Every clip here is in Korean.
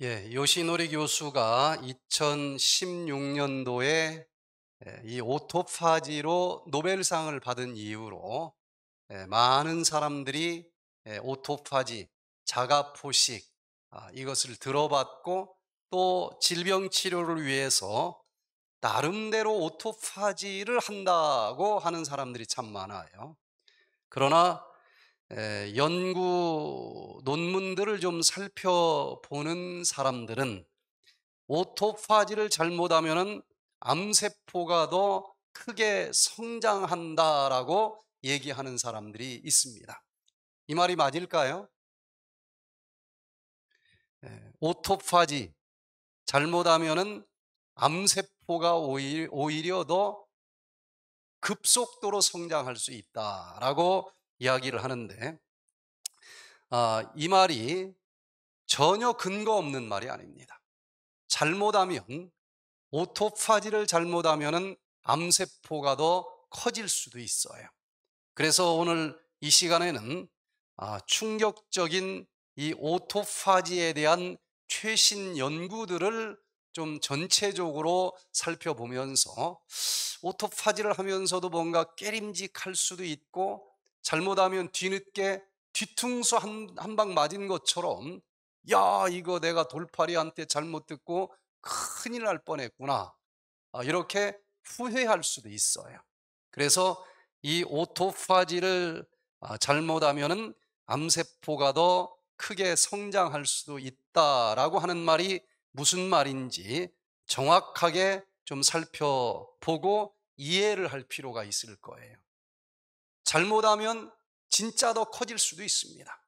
예, 요시노리 교수가 2016년도에 예, 이 오토파지로 노벨상을 받은 이후로 예, 많은 사람들이 예, 오토파지, 자가포식 아, 이것을 들어봤고 또 질병 치료를 위해서 나름대로 오토파지를 한다고 하는 사람들이 참 많아요. 그러나 연구 논문들을 좀 살펴보는 사람들은 오토파지를 잘못하면 암세포가 더 크게 성장한다라고 얘기하는 사람들이 있습니다. 이 말이 맞을까요? 오토파지 잘못하면 암세포가 오히려 더 급속도로 성장할 수 있다라고 이야기를 하는데 아, 이 말이 전혀 근거 없는 말이 아닙니다. 잘못하면 오토파지를 잘못하면 암세포가 더 커질 수도 있어요. 그래서 오늘 이 시간에는 아, 충격적인 이 오토파지에 대한 최신 연구들을 좀 전체적으로 살펴보면서 오토파지를 하면서도 뭔가 깨림직할 수도 있고 잘못하면 뒤늦게 뒤통수 한 방 맞은 것처럼 야 이거 내가 돌팔이한테 잘못 듣고 큰일 날 뻔했구나 아, 이렇게 후회할 수도 있어요 그래서 이 오토파지를 아, 잘못하면 암세포가 더 크게 성장할 수도 있다라고 하는 말이 무슨 말인지 정확하게 좀 살펴보고 이해를 할 필요가 있을 거예요 잘못하면 진짜 더 커질 수도 있습니다.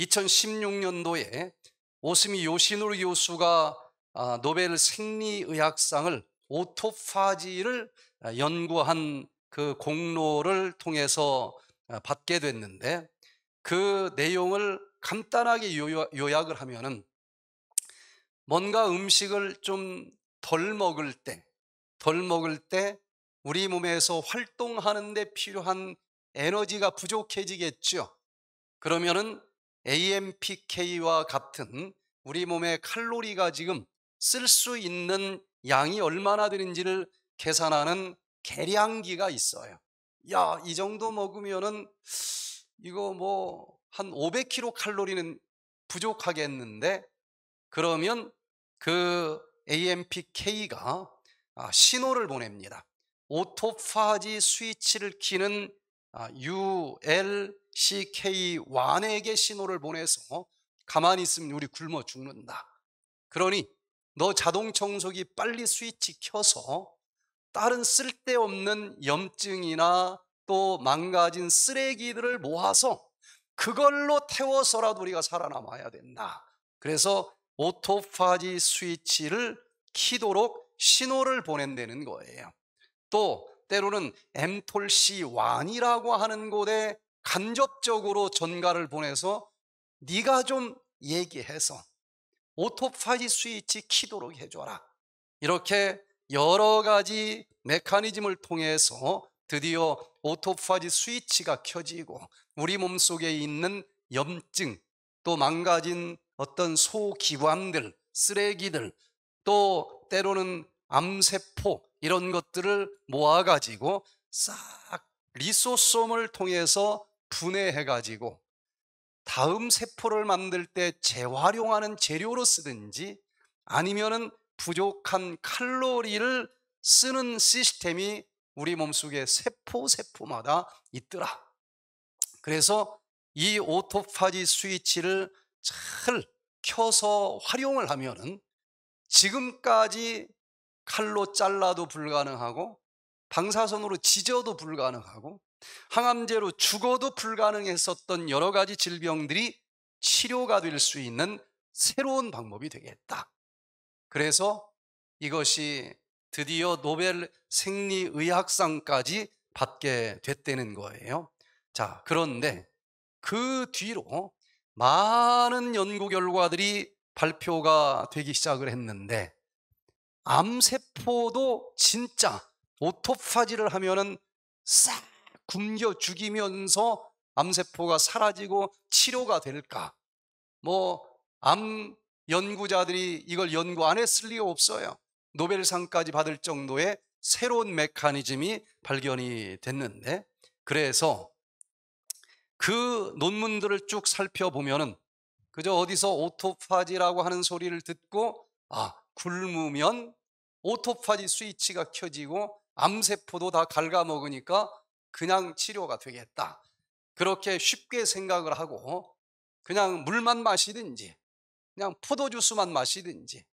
2016년도에 오스미 요시노르 교수가 아, 노벨 생리의학상을 오토파지를 아, 연구한 그 공로를 통해서 아, 받게 됐는데 그 내용을 간단하게 요약을 하면은 뭔가 음식을 좀 덜 먹을 때, 덜 먹을 때 우리 몸에서 활동하는데 필요한 에너지가 부족해지겠죠. 그러면은 AMPK와 같은 우리 몸의 칼로리가 지금 쓸 수 있는 양이 얼마나 되는지를 계산하는 계량기가 있어요. 야, 이 정도 먹으면은 이거 뭐 한 500kcal 칼로리는 부족하겠는데 그러면 그 AMPK가 아, 신호를 보냅니다. 오토파지 스위치를 키는 아, ULCK1에게 신호를 보내서 가만히 있으면 우리 굶어 죽는다. 그러니 너 자동 청소기 빨리 스위치 켜서 다른 쓸데없는 염증이나 또 망가진 쓰레기들을 모아서 그걸로 태워서라도 우리가 살아남아야 된다. 그래서 오토파지 스위치를 키도록 신호를 보낸다는 거예요. 또 때로는 엠톨시 완이라고 하는 곳에 간접적으로 전가를 보내서 네가 좀 얘기해서 오토파지 스위치 키도록 해줘라 이렇게 여러 가지 메커니즘을 통해서 드디어 오토파지 스위치가 켜지고 우리 몸속에 있는 염증 또 망가진 어떤 소기관들 쓰레기들 또 때로는 암세포 이런 것들을 모아가지고 싹 리소솜을 통해서 분해해가지고 다음 세포를 만들 때 재활용하는 재료로 쓰든지 아니면은 부족한 칼로리를 쓰는 시스템이 우리 몸속에 세포 세포마다 있더라. 그래서 이 오토파지 스위치를 잘 켜서 활용을 하면은 지금까지 칼로 잘라도 불가능하고 방사선으로 지져도 불가능하고 항암제로 죽어도 불가능했었던 여러 가지 질병들이 치료가 될 수 있는 새로운 방법이 되겠다. 그래서 이것이 드디어 노벨 생리의학상까지 받게 됐다는 거예요. 자, 그런데 그 뒤로 많은 연구 결과들이 발표가 되기 시작을 했는데 암세포도 진짜 오토파지를 하면은 싹 굶겨 죽이면서 암세포가 사라지고 치료가 될까? 뭐, 암 연구자들이 이걸 연구 안 했을 리가 없어요. 노벨상까지 받을 정도의 새로운 메커니즘이 발견이 됐는데, 그래서 그 논문들을 쭉 살펴보면은, 그저 어디서 오토파지라고 하는 소리를 듣고, 아, 굶으면 오토파지 스위치가 켜지고 암세포도 다 갉아먹으니까 그냥 치료가 되겠다. 그렇게 쉽게 생각을 하고 그냥 물만 마시든지 그냥 포도주스만 마시든지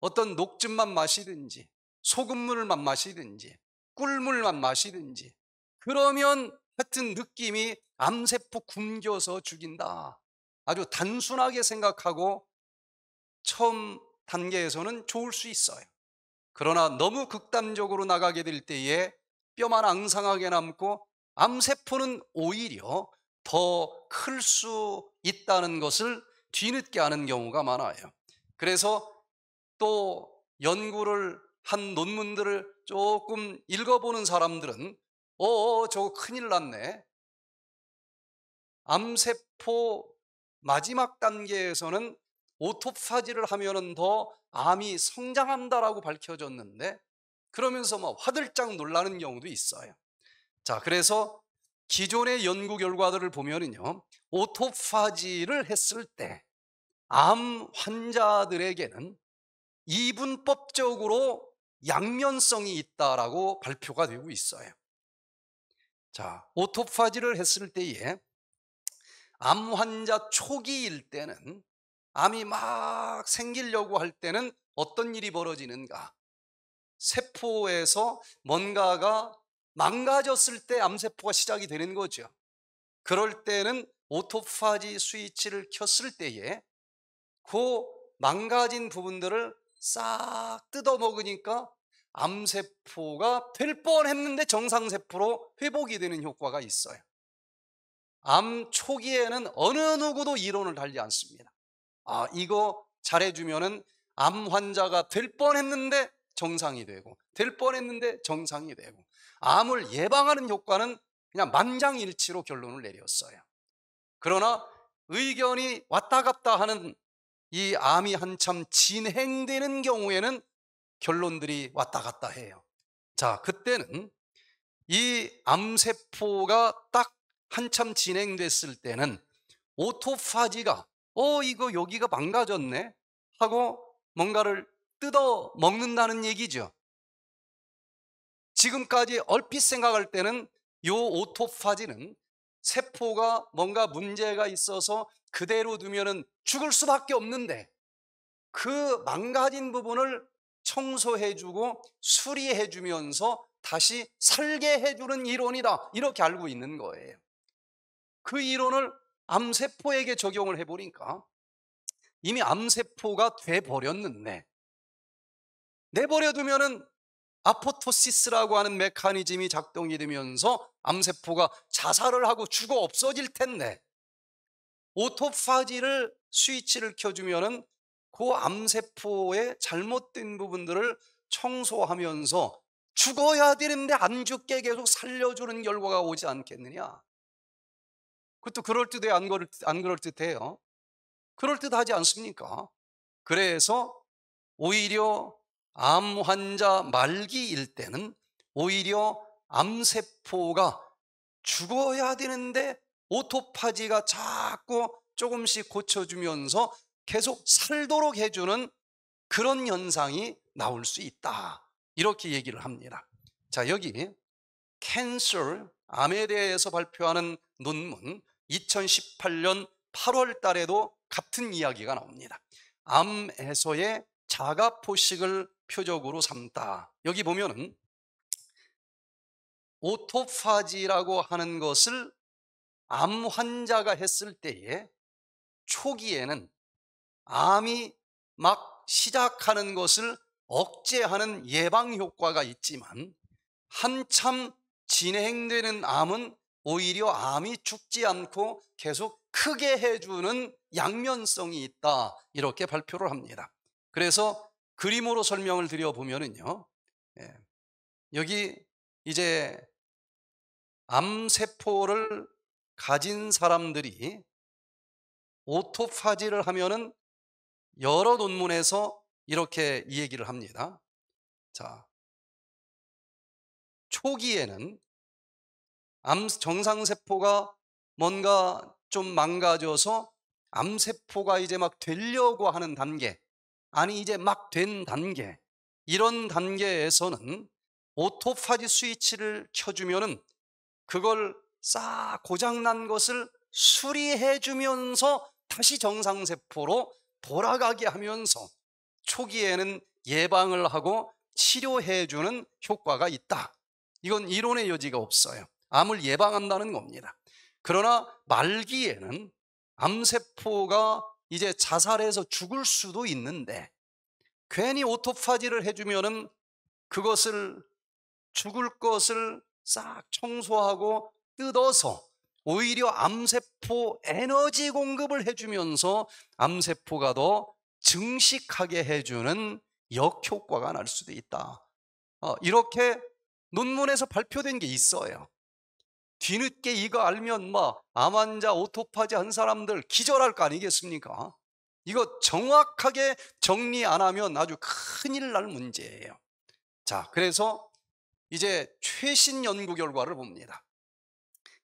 어떤 녹즙만 마시든지 소금물만 마시든지 꿀물만 마시든지 그러면 하여튼 느낌이 암세포 굶겨서 죽인다. 아주 단순하게 생각하고 처음 단계에서는 좋을 수 있어요. 그러나 너무 극단적으로 나가게 될 때에 뼈만 앙상하게 남고 암세포는 오히려 더 클 수 있다는 것을 뒤늦게 아는 경우가 많아요. 그래서 또 연구를 한 논문들을 조금 읽어보는 사람들은 어, 저거 큰일 났네. 암세포 마지막 단계에서는 오토파지를 하면은 더 암이 성장한다라고 밝혀졌는데 그러면서 막 화들짝 놀라는 경우도 있어요. 자, 그래서 기존의 연구 결과들을 보면은요, 오토파지를 했을 때 암 환자들에게는 이분법적으로 양면성이 있다라고 발표가 되고 있어요. 자, 오토파지를 했을 때에 암 환자 초기일 때는 암이 막 생기려고 할 때는 어떤 일이 벌어지는가? 세포에서 뭔가가 망가졌을 때 암세포가 시작이 되는 거죠. 그럴 때는 오토파지 스위치를 켰을 때에 그 망가진 부분들을 싹 뜯어먹으니까 암세포가 될 뻔했는데 정상세포로 회복이 되는 효과가 있어요. 암 초기에는 어느 누구도 이론을 달리 않습니다. 아, 이거 잘해주면은 암 환자가 될 뻔했는데 정상이 되고, 될 뻔했는데 정상이 되고, 암을 예방하는 효과는 그냥 만장일치로 결론을 내렸어요. 그러나 의견이 왔다 갔다 하는 이 암이 한참 진행되는 경우에는 결론들이 왔다 갔다 해요. 자, 그때는 이 암세포가 딱 한참 진행됐을 때는 오토파지가 어, 이거 여기가 망가졌네? 하고 뭔가를 뜯어 먹는다는 얘기죠. 지금까지 얼핏 생각할 때는 이 오토파지는 세포가 뭔가 문제가 있어서 그대로 두면은 죽을 수밖에 없는데 그 망가진 부분을 청소해주고 수리해주면서 다시 살게 해주는 이론이다. 이렇게 알고 있는 거예요. 그 이론을 암세포에게 적용을 해보니까 이미 암세포가 돼버렸는데 내버려두면은 아포토시스라고 하는 메커니즘이 작동이 되면서 암세포가 자살을 하고 죽어 없어질 텐데 오토파지를 스위치를 켜주면은 그 암세포의 잘못된 부분들을 청소하면서 죽어야 되는데 안 죽게 계속 살려주는 결과가 오지 않겠느냐 그것도 그럴듯해요? 안, 그럴, 안 그럴듯해요? 그럴듯하지 않습니까? 그래서 오히려 암 환자 말기일 때는 오히려 암세포가 죽어야 되는데 오토파지가 자꾸 조금씩 고쳐주면서 계속 살도록 해주는 그런 현상이 나올 수 있다. 이렇게 얘기를 합니다. 자, 여기 캔슬, 암에 대해서 발표하는 논문 2018년 8월 달에도 같은 이야기가 나옵니다. 암 해소에 자가 포식을 표적으로 삼다. 여기 보면은 오토파지라고 하는 것을 암 환자가 했을 때에 초기에는 암이 막 시작하는 것을 억제하는 예방 효과가 있지만 한참 진행되는 암은 오히려 암이 죽지 않고 계속 크게 해주는 양면성이 있다 이렇게 발표를 합니다 그래서 그림으로 설명을 드려보면은요 예, 여기 이제 암세포를 가진 사람들이 오토파지를 하면은 여러 논문에서 이렇게 얘기를 합니다 자 초기에는 암 정상세포가 뭔가 좀 망가져서 암세포가 이제 막 되려고 하는 단계 아니 이제 막 된 단계 이런 단계에서는 오토파지 스위치를 켜주면은 그걸 싹 고장난 것을 수리해 주면서 다시 정상세포로 돌아가게 하면서 초기에는 예방을 하고 치료해 주는 효과가 있다 이건 이론의 여지가 없어요 암을 예방한다는 겁니다. 그러나 말기에는 암세포가 이제 자살해서 죽을 수도 있는데 괜히 오토파지를 해주면은 그것을 죽을 것을 싹 청소하고 뜯어서 오히려 암세포 에너지 공급을 해주면서 암세포가 더 증식하게 해주는 역효과가 날 수도 있다. 어, 이렇게 논문에서 발표된 게 있어요. 뒤늦게 이거 알면 막 뭐 암환자, 오토파지 한 사람들 기절할 거 아니겠습니까? 이거 정확하게 정리 안 하면 아주 큰일 날 문제예요. 자, 그래서 이제 최신 연구 결과를 봅니다.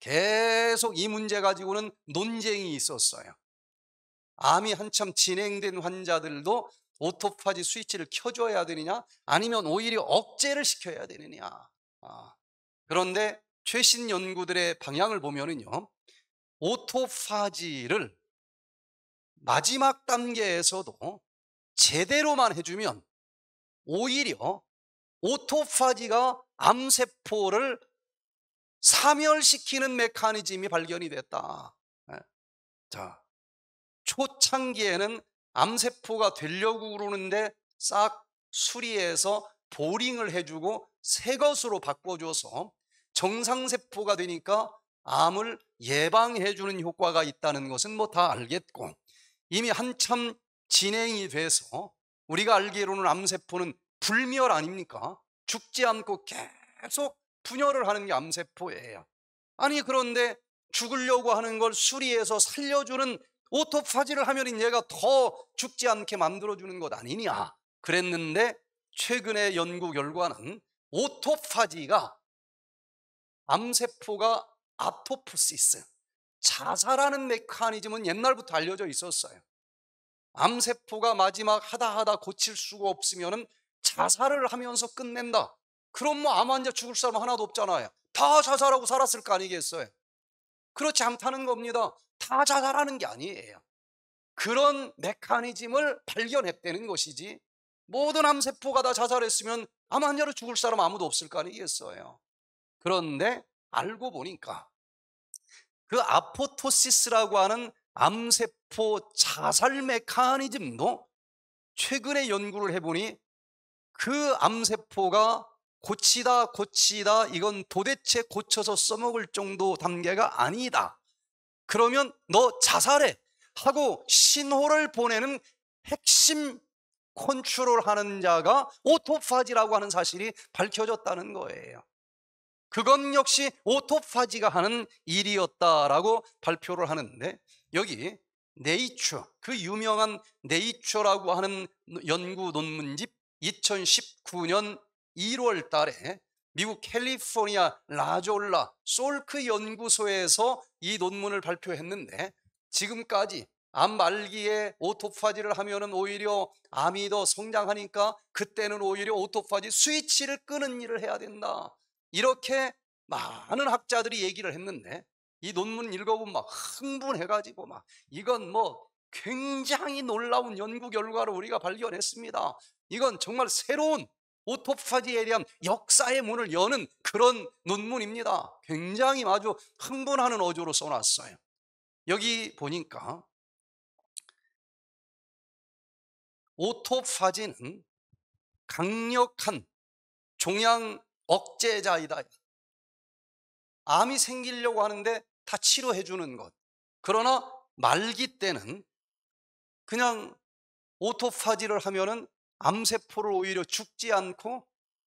계속 이 문제 가지고는 논쟁이 있었어요. 암이 한참 진행된 환자들도 오토파지 스위치를 켜줘야 되느냐 아니면 오히려 억제를 시켜야 되느냐 아, 그런데 최신 연구들의 방향을 보면은요, 오토파지를 마지막 단계에서도 제대로만 해주면 오히려 오토파지가 암세포를 사멸시키는 메커니즘이 발견이 됐다. 예. 자, 초창기에는 암세포가 되려고 그러는데 싹 수리해서 보링을 해주고 새 것으로 바꿔줘서 정상세포가 되니까 암을 예방해주는 효과가 있다는 것은 뭐 다 알겠고 이미 한참 진행이 돼서 우리가 알기로는 암세포는 불멸 아닙니까? 죽지 않고 계속 분열을 하는 게 암세포예요. 아니 그런데 죽으려고 하는 걸 수리해서 살려주는 오토파지를 하면 얘가 더 죽지 않게 만들어주는 것 아니냐 그랬는데 최근의 연구 결과는 오토파지가 암세포가 아토프시스, 자살하는 메커니즘은 옛날부터 알려져 있었어요. 암세포가 마지막 하다 하다 고칠 수가 없으면 자살을 하면서 끝낸다. 그럼 뭐암 환자 죽을 사람 하나도 없잖아요. 다 자살하고 살았을 거 아니겠어요? 그렇지 않다는 겁니다. 다 자살하는 게 아니에요. 그런 메커니즘을 발견했다는 것이지 모든 암세포가 다 자살했으면 암 환자로 죽을 사람 아무도 없을 거 아니겠어요. 그런데 알고 보니까 그 아포토시스라고 하는 암세포 자살 메커니즘도 최근에 연구를 해보니 그 암세포가 고치다 고치다 이건 도대체 고쳐서 써먹을 정도 단계가 아니다 그러면 너 자살해 하고 신호를 보내는 핵심 컨트롤하는 자가 오토파지라고 하는 사실이 밝혀졌다는 거예요 그건 역시 오토파지가 하는 일이었다라고 발표를 하는데 여기 네이처 그 유명한 네이처라고 하는 연구 논문집 2019년 1월 달에 미국 캘리포니아 라졸라 솔크 연구소에서 이 논문을 발표했는데 지금까지 암 말기에 오토파지를 하면은 오히려 암이 더 성장하니까 그때는 오히려 오토파지 스위치를 끄는 일을 해야 된다. 이렇게 많은 학자들이 얘기를 했는데 이 논문 읽어보면 막 흥분해가지고 막 이건 뭐 굉장히 놀라운 연구 결과를 우리가 발견했습니다. 이건 정말 새로운 오토파지에 대한 역사의 문을 여는 그런 논문입니다. 굉장히 아주 흥분하는 어조로 써놨어요. 여기 보니까 오토파지는 강력한 종양 억제자이다. 암이 생기려고 하는데 다 치료해 주는 것. 그러나 말기 때는 그냥 오토파지를 하면은 암세포를 오히려 죽지 않고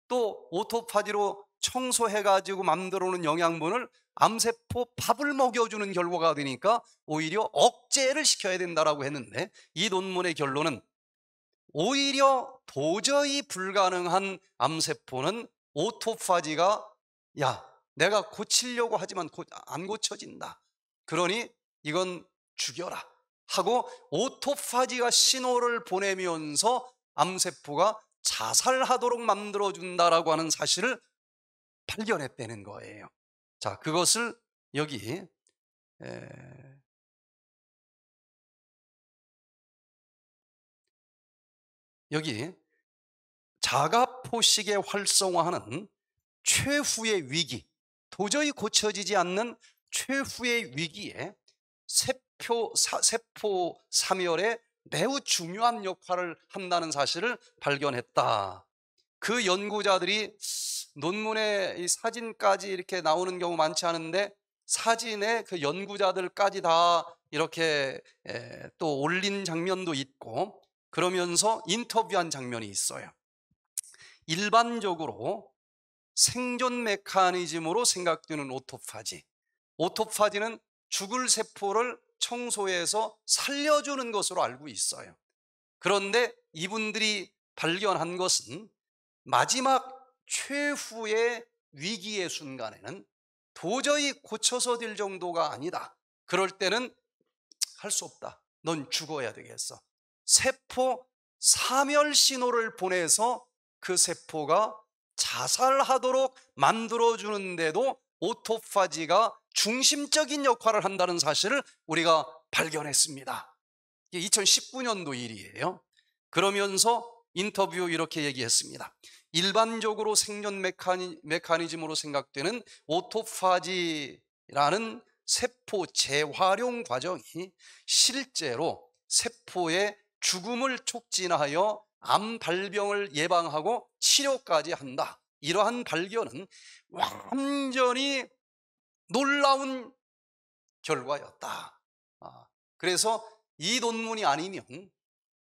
또 오토파지로 청소해가지고 만들어 놓은 영양분을 암세포 밥을 먹여주는 결과가 되니까 오히려 억제를 시켜야 된다라고 했는데 이 논문의 결론은 오히려 도저히 불가능한 암세포는 오토파지가 야 내가 고치려고 하지만 고, 안 고쳐진다. 그러니 이건 죽여라 하고 오토파지가 신호를 보내면서 암세포가 자살하도록 만들어준다라고 하는 사실을 발견했다는 거예요. 자, 그것을 여기 에... 여기 자가포식의 활성화하는 최후의 위기, 도저히 고쳐지지 않는 최후의 위기에 세포, 사, 세포 삼열에 매우 중요한 역할을 한다는 사실을 발견했다. 그 연구자들이 논문에 사진까지 이렇게 나오는 경우 많지 않은데 사진에 그 연구자들까지 다 이렇게 또 올린 장면도 있고 그러면서 인터뷰한 장면이 있어요. 일반적으로 생존 메커니즘으로 생각되는 오토파지. 오토파지는 죽을 세포를 청소해서 살려주는 것으로 알고 있어요. 그런데 이분들이 발견한 것은 마지막 최후의 위기의 순간에는 도저히 고쳐서 될 정도가 아니다. 그럴 때는 할 수 없다. 넌 죽어야 되겠어. 세포 사멸 신호를 보내서 그 세포가 자살하도록 만들어주는데도 오토파지가 중심적인 역할을 한다는 사실을 우리가 발견했습니다. 2019년도 일이에요. 그러면서 인터뷰 이렇게 얘기했습니다. 일반적으로 생존 메카니, 메카니즘으로 생각되는 오토파지라는 세포 재활용 과정이 실제로 세포의 죽음을 촉진하여 암 발병을 예방하고 치료까지 한다. 이러한 발견은 완전히 놀라운 결과였다. 아, 그래서 이 논문이 아니면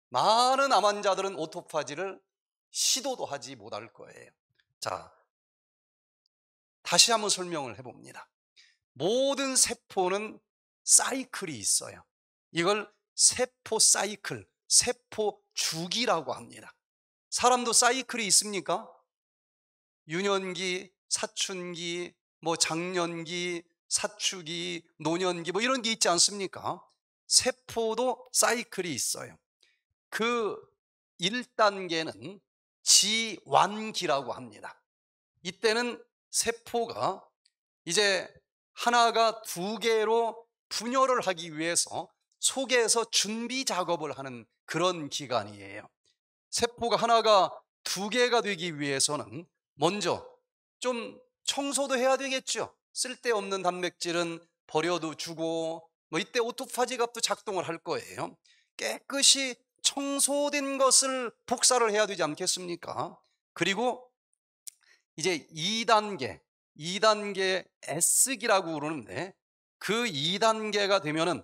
많은 암 환자들은 오토파지를 시도도 하지 못할 거예요. 자, 다시 한번 설명을 해봅니다. 모든 세포는 사이클이 있어요. 이걸 세포 사이클, 세포 주기라고 합니다. 사람도 사이클이 있습니까? 유년기, 사춘기, 뭐 장년기, 사축기 노년기 뭐 이런 게 있지 않습니까? 세포도 사이클이 있어요. 그 1단계는 지완기라고 합니다. 이때는 세포가 이제 하나가 두 개로 분열을 하기 위해서 속에서 준비 작업을 하는 그런 기간이에요. 세포가 하나가 두 개가 되기 위해서는 먼저 좀 청소도 해야 되겠죠. 쓸데없는 단백질은 버려도 주고 뭐 이때 오토파지 값도 작동을 할 거예요. 깨끗이 청소된 것을 복사를 해야 되지 않겠습니까? 그리고 이제 2단계, 2단계 S기라고 그러는데 그 2단계가 되면은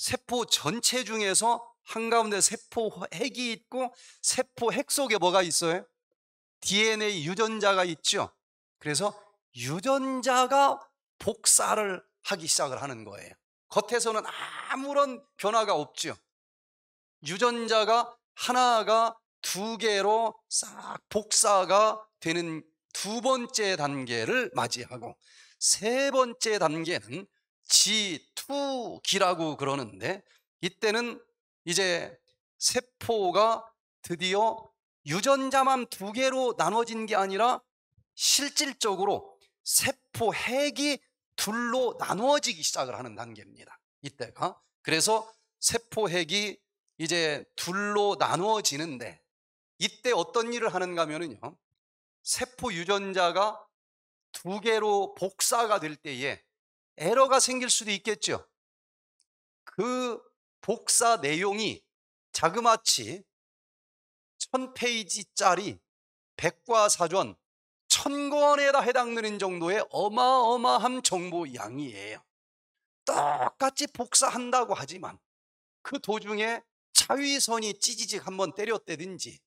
세포 전체 중에서 한가운데 세포 핵이 있고 세포 핵 속에 뭐가 있어요? DNA 유전자가 있죠. 그래서 유전자가 복사를 하기 시작을 하는 거예요. 겉에서는 아무런 변화가 없죠. 유전자가 하나가 두 개로 싹 복사가 되는 두 번째 단계를 맞이하고 세 번째 단계는 G2기라고 그러는데 이때는 이제 세포가 드디어 유전자만 두 개로 나눠진 게 아니라 실질적으로 세포 핵이 둘로 나누어지기 시작을 하는 단계입니다. 이때가. 그래서 세포 핵이 이제 둘로 나누어지는데 이때 어떤 일을 하는가 하면요. 세포 유전자가 두 개로 복사가 될 때에 에러가 생길 수도 있겠죠. 그 복사 내용이 자그마치 1000페이지짜리 백과사전 1000권에다 해당되는 정도의 어마어마한 정보 양이에요. 똑같이 복사한다고 하지만 그 도중에 자위선이 찌지직 한번 때렸대든지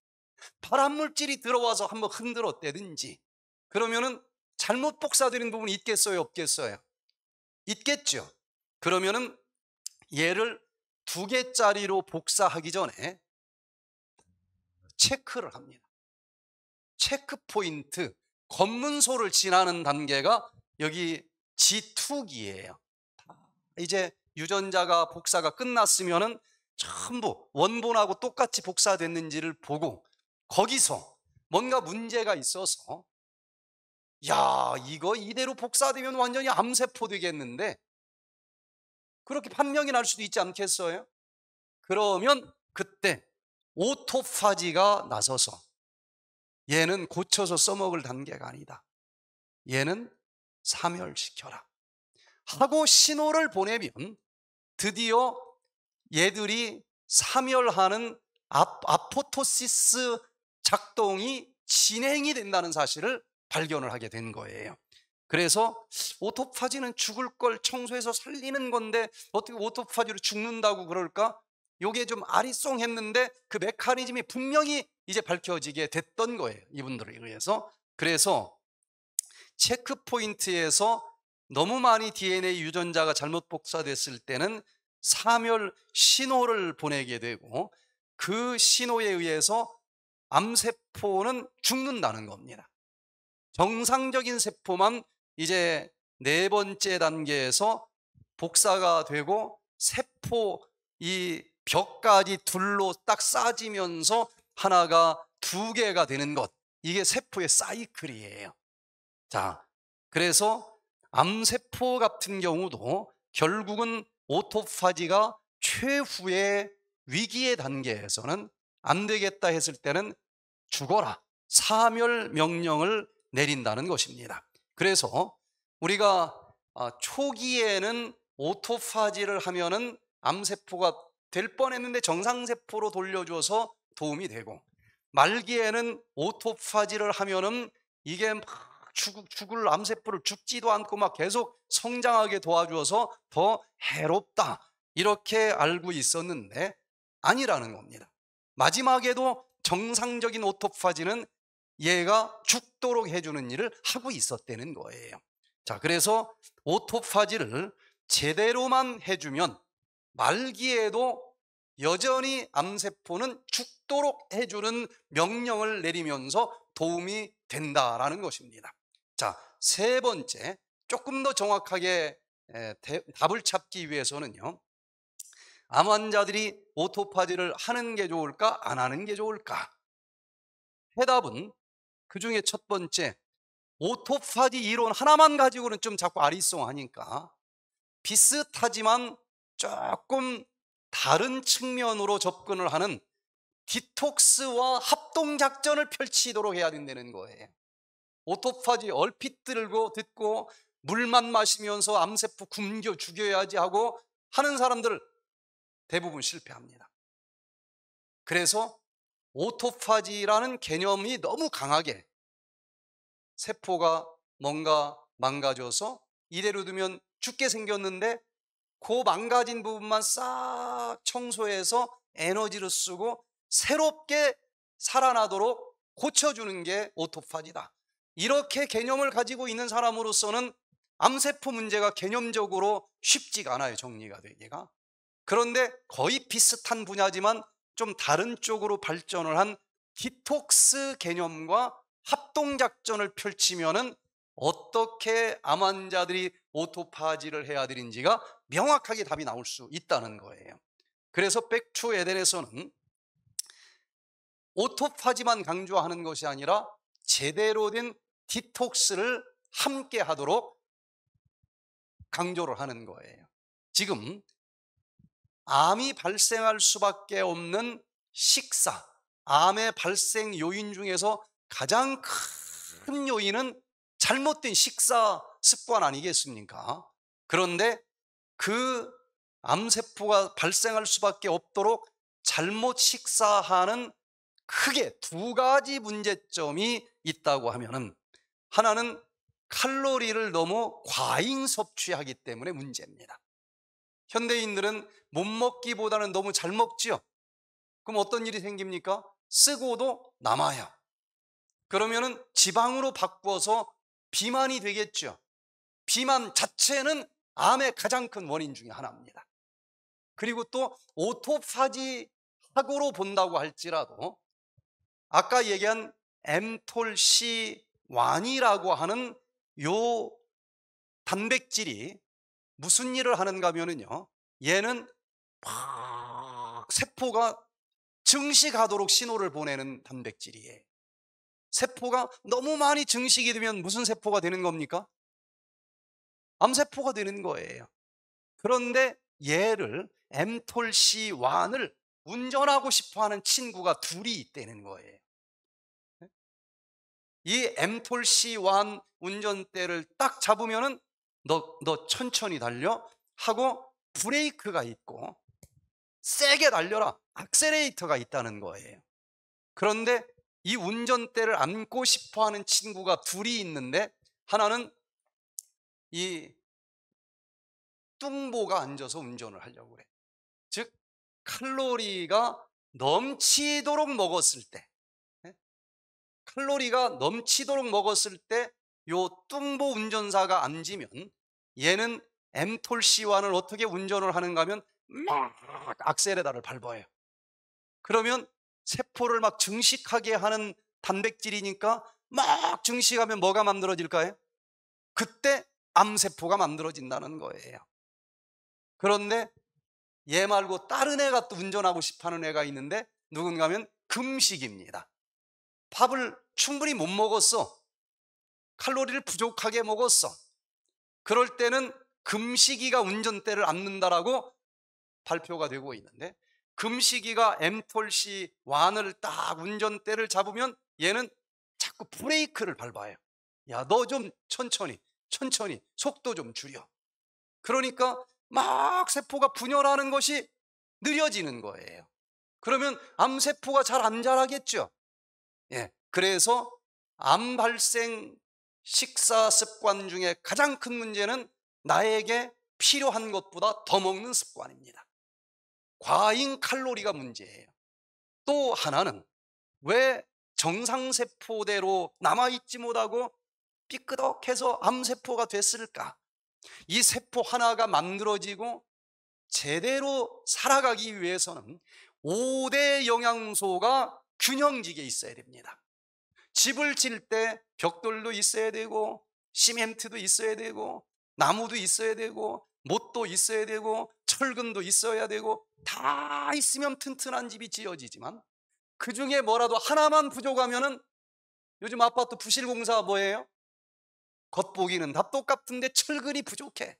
발암물질이 들어와서 한번 흔들었대든지 그러면은 잘못 복사되는 부분이 있겠어요 없겠어요 있겠죠. 그러면은 얘를 두 개짜리로 복사하기 전에 체크를 합니다. 체크 포인트, 검문소를 지나는 단계가 여기 G2기예요. 이제 유전자가 복사가 끝났으면은 전부 원본하고 똑같이 복사됐는지를 보고 거기서 뭔가 문제가 있어서 야, 이거 이대로 복사되면 완전히 암세포 되겠는데 그렇게 판명이 날 수도 있지 않겠어요? 그러면 그때 오토파지가 나서서 얘는 고쳐서 써먹을 단계가 아니다. 얘는 사멸시켜라. 하고 신호를 보내면 드디어 얘들이 사멸하는 아, 포토시스 작동이 진행이 된다는 사실을 발견을 하게 된 거예요. 그래서 오토파지는 죽을 걸 청소해서 살리는 건데 어떻게 오토파지로 죽는다고 그럴까? 요게 좀 아리송했는데 그 메커니즘이 분명히 이제 밝혀지게 됐던 거예요. 이분들을 의해서. 그래서 체크포인트에서 너무 많이 DNA 유전자가 잘못 복사됐을 때는 사멸 신호를 보내게 되고 그 신호에 의해서 암세포는 죽는다는 겁니다. 정상적인 세포만 이제 네 번째 단계에서 복사가 되고 세포 이 벽까지 둘로 딱 싸지면서 하나가 두 개가 되는 것 이게 세포의 사이클이에요 자 그래서 암세포 같은 경우도 결국은 오토파지가 최후의 위기의 단계에서는 안 되겠다 했을 때는 죽어라 사멸 명령을 내린다는 것입니다. 그래서 우리가 아, 초기에는 오토파지를 하면은 암세포가 될 뻔했는데 정상세포로 돌려줘서 도움이 되고 말기에는 오토파지를 하면은 이게 막 죽, 죽을 암세포를 죽지도 않고 막 계속 성장하게 도와주어서 더 해롭다 이렇게 알고 있었는데 아니라는 겁니다. 마지막에도 정상적인 오토파지는 얘가 죽도록 해주는 일을 하고 있었다는 거예요 자 그래서 오토파지를 제대로만 해주면 말기에도 여전히 암세포는 죽도록 해주는 명령을 내리면서 도움이 된다라는 것입니다 자세 번째 조금 더 정확하게 답을 찾기 위해서는요 암 환자들이 오토파지를 하는 게 좋을까 안 하는 게 좋을까 해답은 그 중에 첫 번째, 오토파지 이론 하나만 가지고는 좀 자꾸 아리송하니까 비슷하지만 조금 다른 측면으로 접근을 하는 디톡스와 합동작전을 펼치도록 해야 된다는 거예요. 오토파지 얼핏 들고 듣고 물만 마시면서 암세포 굶겨 죽여야지 하고 하는 사람들 대부분 실패합니다. 그래서 오토파지라는 개념이 너무 강하게 세포가 뭔가 망가져서 이대로 두면 죽게 생겼는데 그 망가진 부분만 싹 청소해서 에너지를 쓰고 새롭게 살아나도록 고쳐주는 게 오토파지다. 이렇게 개념을 가지고 있는 사람으로서는 암세포 문제가 개념적으로 쉽지가 않아요. 정리가 되기가. 그런데 거의 비슷한 분야지만 좀 다른 쪽으로 발전을 한 디톡스 개념과 합동작전을 펼치면은 어떻게 암 환자들이 오토파지를 해야 되는지가 명확하게 답이 나올 수 있다는 거예요. 그래서 백투 에덴에서는 오토파지만 강조하는 것이 아니라 제대로 된 디톡스를 함께 하도록 강조를 하는 거예요. 지금 암이 발생할 수밖에 없는 식사, 암의 발생 요인 중에서 가장 큰 요인은 잘못된 식사 습관 아니겠습니까? 그런데 그 암세포가 발생할 수밖에 없도록 잘못 식사하는 크게 두 가지 문제점이 있다고 하면 하나는 칼로리를 너무 과잉 섭취하기 때문에 문제입니다. 현대인들은 못 먹기보다는 너무 잘 먹지요. 그럼 어떤 일이 생깁니까? 쓰고도 남아요. 그러면은 지방으로 바꾸어서 비만이 되겠죠. 비만 자체는 암의 가장 큰 원인 중의 하나입니다. 그리고 또 오토파지 학으로 본다고 할지라도 아까 얘기한 엠톨 시완이라고 하는 요 단백질이 무슨 일을 하는가 하면은요. 얘는 막 세포가 증식하도록 신호를 보내는 단백질이에요. 세포가 너무 많이 증식이 되면 무슨 세포가 되는 겁니까? 암세포가 되는 거예요. 그런데 얘를 엠톨C1을 운전하고 싶어하는 친구가 둘이 있다는 거예요. 이 엠톨C1 운전대를 딱 잡으면은 너, 너 천천히 달려? 하고 브레이크가 있고 세게 달려라. 악셀레이터가 있다는 거예요. 그런데 이 운전대를 안고 싶어 하는 친구가 둘이 있는데 하나는 이 뚱보가 앉아서 운전을 하려고 그래. 즉, 칼로리가 넘치도록 먹었을 때, 예? 칼로리가 넘치도록 먹었을 때요 뚱보 운전사가 앉으면 얘는 엠톨 C완을 어떻게 운전을 하는가 하면 막 악셀에다를 밟아요. 그러면 세포를 막 증식하게 하는 단백질이니까 막 증식하면 뭐가 만들어질까요? 그때 암세포가 만들어진다는 거예요. 그런데 얘 말고 다른 애가 또 운전하고 싶어하는 애가 있는데 누군가면 금식입니다. 밥을 충분히 못 먹었어. 칼로리를 부족하게 먹었어. 그럴 때는 금식이가 운전대를 안는다라고 발표가 되고 있는데 금식이가 엠톨시 완을 딱 운전대를 잡으면 얘는 자꾸 브레이크를 밟아요. 야, 너 좀 천천히, 천천히 속도 좀 줄여. 그러니까 막 세포가 분열하는 것이 느려지는 거예요. 그러면 암세포가 잘 안 자라겠죠. 예. 그래서 암 발생 식사 습관 중에 가장 큰 문제는 나에게 필요한 것보다 더 먹는 습관입니다. 과잉 칼로리가 문제예요. 또 하나는 왜 정상세포대로 남아있지 못하고 삐끄덕해서 암세포가 됐을까? 이 세포 하나가 만들어지고 제대로 살아가기 위해서는 5대 영양소가 균형지게 있어야 됩니다. 집을 질 때 벽돌도 있어야 되고 시멘트도 있어야 되고 나무도 있어야 되고 못도 있어야 되고 철근도 있어야 되고 다 있으면 튼튼한 집이 지어지지만 그 중에 뭐라도 하나만 부족하면은 요즘 아파트 부실 공사 뭐예요? 겉보기는 다 똑같은데 철근이 부족해.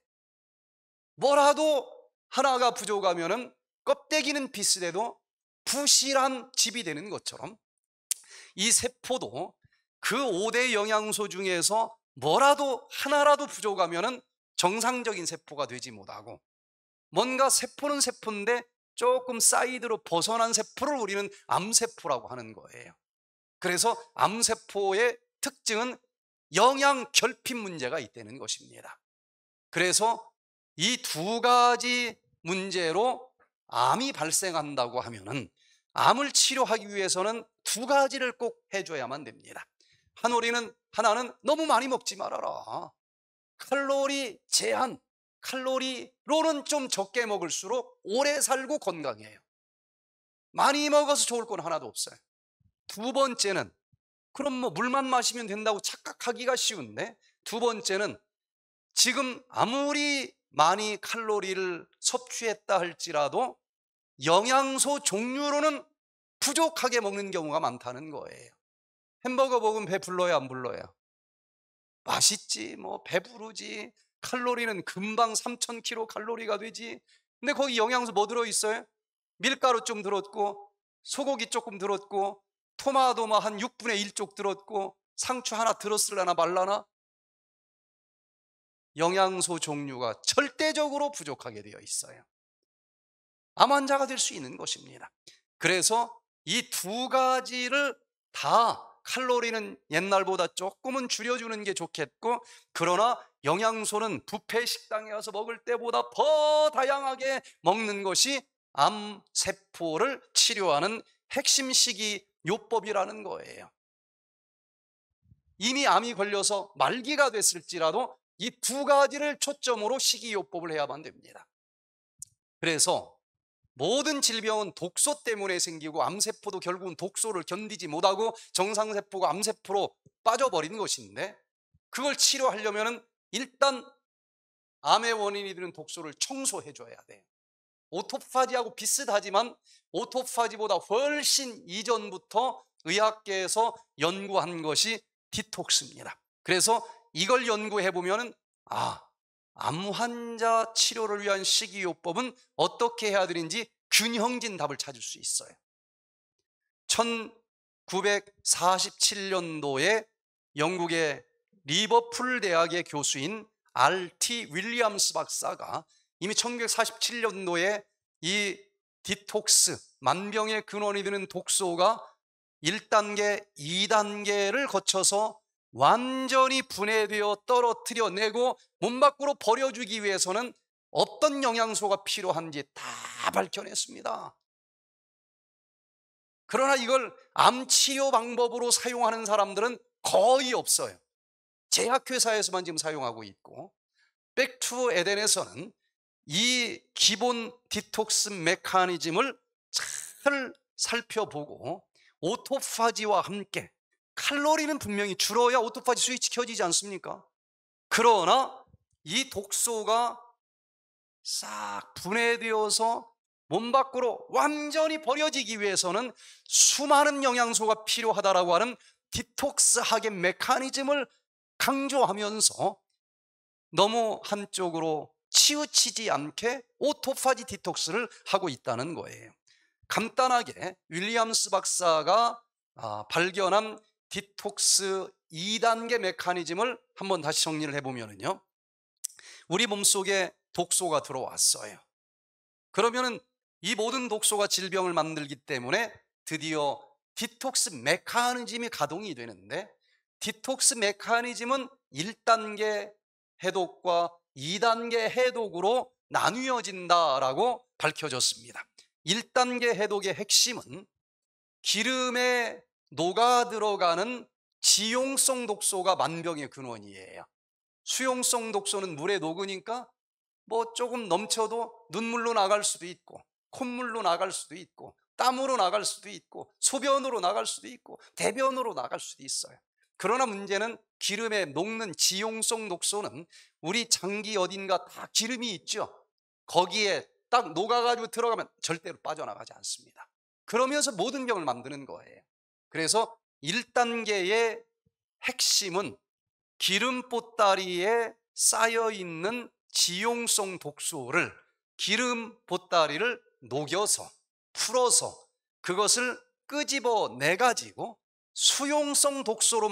뭐라도 하나가 부족하면은 껍데기는 비슷해도 부실한 집이 되는 것처럼 이 세포도 그 5대 영양소 중에서 뭐라도 하나라도 부족하면은 정상적인 세포가 되지 못하고 뭔가 세포는 세포인데 조금 사이드로 벗어난 세포를 우리는 암세포라고 하는 거예요. 그래서 암세포의 특징은 영양 결핍 문제가 있다는 것입니다. 그래서 이 두 가지 문제로 암이 발생한다고 하면은 암을 치료하기 위해서는 두 가지를 꼭 해줘야만 됩니다. 한오리는 하나는 너무 많이 먹지 말아라. 칼로리 제한, 칼로리로는 좀 적게 먹을수록 오래 살고 건강해요. 많이 먹어서 좋을 건 하나도 없어요. 두 번째는 그럼 뭐 물만 마시면 된다고 착각하기가 쉬운데 두 번째는 지금 아무리 많이 칼로리를 섭취했다 할지라도 영양소 종류로는 부족하게 먹는 경우가 많다는 거예요. 햄버거 먹으면 배불러요, 안 불러요? 맛있지, 뭐 배부르지, 칼로리는 금방 3,000kcal 칼로리가 되지. 근데 거기 영양소 뭐 들어있어요? 밀가루 좀 들었고, 소고기 조금 들었고, 토마토 마한 뭐 6분의 1 쪽 들었고, 상추 하나 들었을라나 말라나? 영양소 종류가 절대적으로 부족하게 되어 있어요. 암 환자가 될 수 있는 것입니다. 그래서 이 두 가지를 다 칼로리는 옛날보다 조금은 줄여주는 게 좋겠고 그러나 영양소는 부패 식당에 가서 먹을 때보다 더 다양하게 먹는 것이 암 세포를 치료하는 핵심 식이 요법이라는 거예요. 이미 암이 걸려서 말기가 됐을지라도 이 두 가지를 초점으로 식이요법을 해야만 됩니다. 그래서 모든 질병은 독소 때문에 생기고 암세포도 결국은 독소를 견디지 못하고 정상세포가 암세포로 빠져버리는 것인데 그걸 치료하려면 일단 암의 원인이 되는 독소를 청소해줘야 돼요. 오토파지하고 비슷하지만 오토파지보다 훨씬 이전부터 의학계에서 연구한 것이 디톡스입니다. 그래서 이걸 연구해보면 아암 환자 치료를 위한 식이요법은 어떻게 해야 되는지 균형진 답을 찾을 수 있어요. 1947년도에 영국의 리버풀 대학의 교수인 RT 윌리엄스 박사가 이미 1947년도에 이 디톡스, 만병의 근원이 되는 독소가 1단계, 2단계를 거쳐서 완전히 분해되어 떨어뜨려 내고 몸 밖으로 버려주기 위해서는 어떤 영양소가 필요한지 다 밝혀냈습니다. 그러나 이걸 암치료 방법으로 사용하는 사람들은 거의 없어요. 제약회사에서만 지금 사용하고 있고 백투 에덴에서는 이 기본 디톡스 메커니즘을 잘 살펴보고 오토파지와 함께 칼로리는 분명히 줄어야 오토파지 수위지 켜지지 않습니까? 그러나 이 독소가 싹 분해되어서 몸 밖으로 완전히 버려지기 위해서는 수많은 영양소가 필요하다라고 하는 디톡스학의 메커니즘을 강조하면서 너무 한쪽으로 치우치지 않게 오토파지 디톡스를 하고 있다는 거예요. 간단하게 윌리엄스 박사가 아, 발견한 디톡스 2단계 메커니즘을 한번 다시 정리를 해보면요. 우리 몸속에 독소가 들어왔어요. 그러면은 이 모든 독소가 질병을 만들기 때문에 드디어 디톡스 메커니즘이 가동이 되는데 디톡스 메커니즘은 1단계 해독과 2단계 해독으로 나뉘어진다라고 밝혀졌습니다. 1단계 해독의 핵심은 기름에 녹아 들어가는 지용성 독소가 만병의 근원이에요. 수용성 독소는 물에 녹으니까 뭐 조금 넘쳐도 눈물로 나갈 수도 있고 콧물로 나갈 수도 있고 땀으로 나갈 수도 있고 소변으로 나갈 수도 있고 대변으로 나갈 수도 있어요. 그러나 문제는 기름에 녹는 지용성 독소는 우리 장기 어딘가 다 기름이 있죠. 거기에 딱 녹아가지고 들어가면 절대로 빠져나가지 않습니다. 그러면서 모든 병을 만드는 거예요. 그래서 1단계의 핵심은 기름 보따리에 쌓여 있는 지용성 독소를 기름 보따리를 녹여서 풀어서 그것을 끄집어 내 가지고 수용성 독소로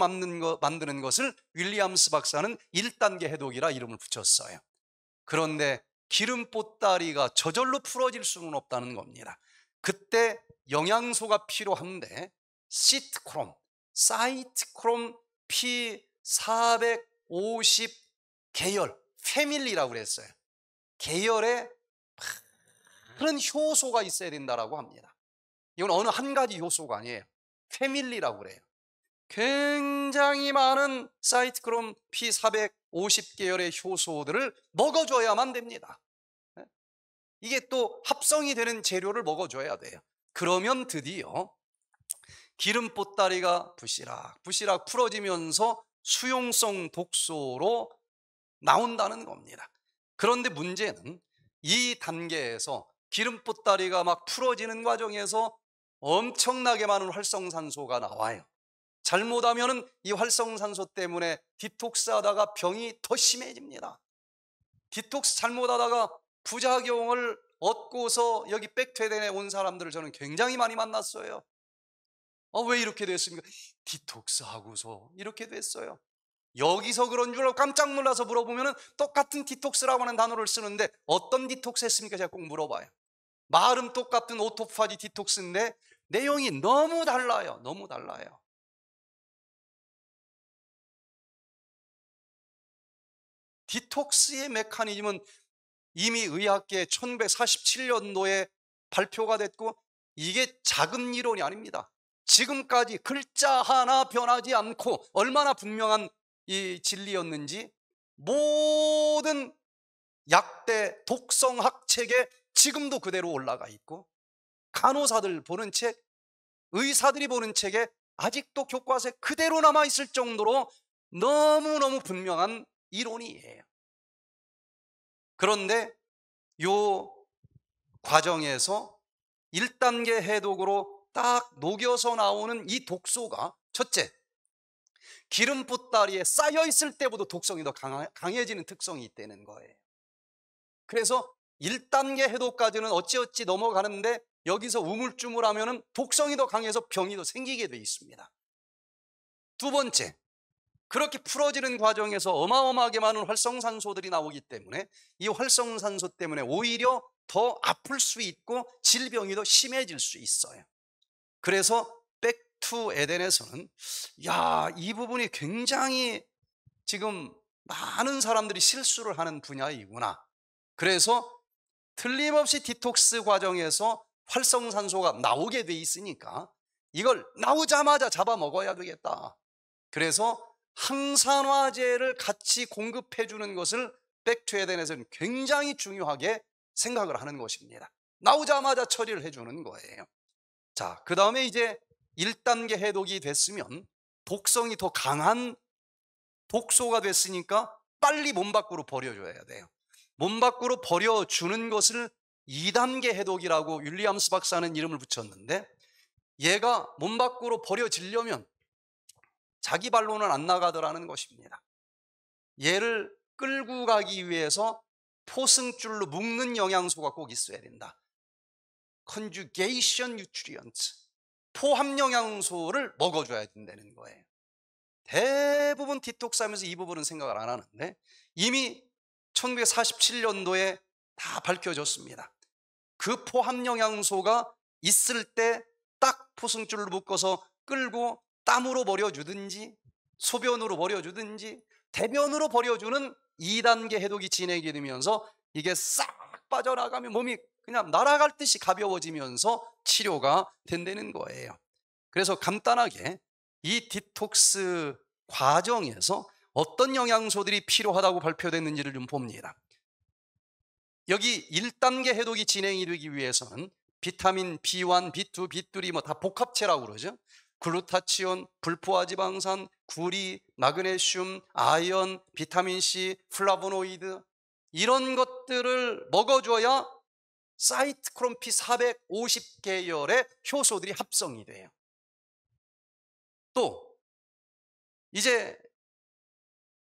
만드는 것을 윌리엄스 박사는 1단계 해독이라 이름을 붙였어요. 그런데 기름 보따리가 저절로 풀어질 수는 없다는 겁니다. 그때 영양소가 필요한데 시트크롬, 사이트크롬 P450 계열, 패밀리라고 그랬어요. 계열에 많은 효소가 있어야 된다라고 합니다. 이건 어느 한 가지 효소가 아니에요. 패밀리라고 그래요. 굉장히 많은 사이트크롬 P450 계열의 효소들을 먹어줘야만 됩니다. 네? 이게 또 합성이 되는 재료를 먹어줘야 돼요. 그러면 드디어 기름 보따리가 부시락 부시락 풀어지면서 수용성 독소로 나온다는 겁니다. 그런데 문제는 이 단계에서 기름 보따리가 막 풀어지는 과정에서 엄청나게 많은 활성산소가 나와요. 잘못하면 이 활성산소 때문에 디톡스하다가 병이 더 심해집니다. 디톡스 잘못하다가 부작용을 얻고서 여기 백퇴된에 온 사람들을 저는 굉장히 많이 만났어요. 아, 왜 이렇게 됐습니까? 디톡스하고서 이렇게 됐어요. 여기서 그런 줄 알고 깜짝 놀라서 물어보면 똑같은 디톡스라고 하는 단어를 쓰는데 어떤 디톡스 했습니까? 제가 꼭 물어봐요. 말은 똑같은 오토파지 디톡스인데 내용이 너무 달라요. 너무 달라요. 디톡스의 메커니즘은 이미 의학계 1147년도에 발표가 됐고 이게 작은 이론이 아닙니다. 지금까지 글자 하나 변하지 않고 얼마나 분명한 이 진리였는지 모든 약대 독성학 책에 지금도 그대로 올라가 있고 간호사들 보는 책, 의사들이 보는 책에 아직도 교과서에 그대로 남아 있을 정도로 너무너무 분명한 이론이에요. 그런데 요 과정에서 1단계 해독으로 딱 녹여서 나오는 이 독소가 첫째, 기름 붓다리에 쌓여 있을 때보다 독성이 더 강해지는 특성이 있다는 거예요. 그래서 1단계 해독까지는 어찌어찌 넘어가는데 여기서 우물쭈물하면 독성이 더 강해서 병이 더 생기게 돼 있습니다. 두 번째, 그렇게 풀어지는 과정에서 어마어마하게 많은 활성산소들이 나오기 때문에 이 활성산소 때문에 오히려 더 아플 수 있고 질병이 더 심해질 수 있어요. 그래서 백투 에덴에서는 야, 이 부분이 굉장히 지금 많은 사람들이 실수를 하는 분야이구나. 그래서 틀림없이 디톡스 과정에서 활성산소가 나오게 돼 있으니까 이걸 나오자마자 잡아먹어야 되겠다. 그래서 항산화제를 같이 공급해 주는 것을 백투에덴에서는 굉장히 중요하게 생각을 하는 것입니다. 나오자마자 처리를 해주는 거예요. 자, 그 다음에 이제 1단계 해독이 됐으면 독성이 더 강한 독소가 됐으니까 빨리 몸 밖으로 버려줘야 돼요. 몸 밖으로 버려주는 것을 2단계 해독이라고 윌리엄스 박사는 이름을 붙였는데 얘가 몸 밖으로 버려지려면 자기 발로는 안 나가더라는 것입니다. 얘를 끌고 가기 위해서 포승줄로 묶는 영양소가 꼭 있어야 된다. conjugation nutrients, 포함 영양소를 먹어줘야 된다는 거예요. 대부분 디톡스 하면서 이 부분은 생각을 안 하는데 이미 1947년도에 다 밝혀졌습니다. 그 포함 영양소가 있을 때 딱포승줄로 묶어서 끌고 땀으로 버려주든지 소변으로 버려주든지 대변으로 버려주는 2단계 해독이 진행이 되면서 이게 싹 빠져나가면 몸이 그냥 날아갈 듯이 가벼워지면서 치료가 된다는 거예요. 그래서 간단하게 이 디톡스 과정에서 어떤 영양소들이 필요하다고 발표됐는지를 좀 봅니다. 여기 1단계 해독이 진행이 되기 위해서는 비타민 B1, B2, B3 뭐 다 복합체라고 그러죠. 글루타치온, 불포화지방산, 구리, 마그네슘, 아연, 비타민 C, 플라보노이드 이런 것들을 먹어줘야 사이트 크롬피 450계열의 효소들이 합성이 돼요. 또 이제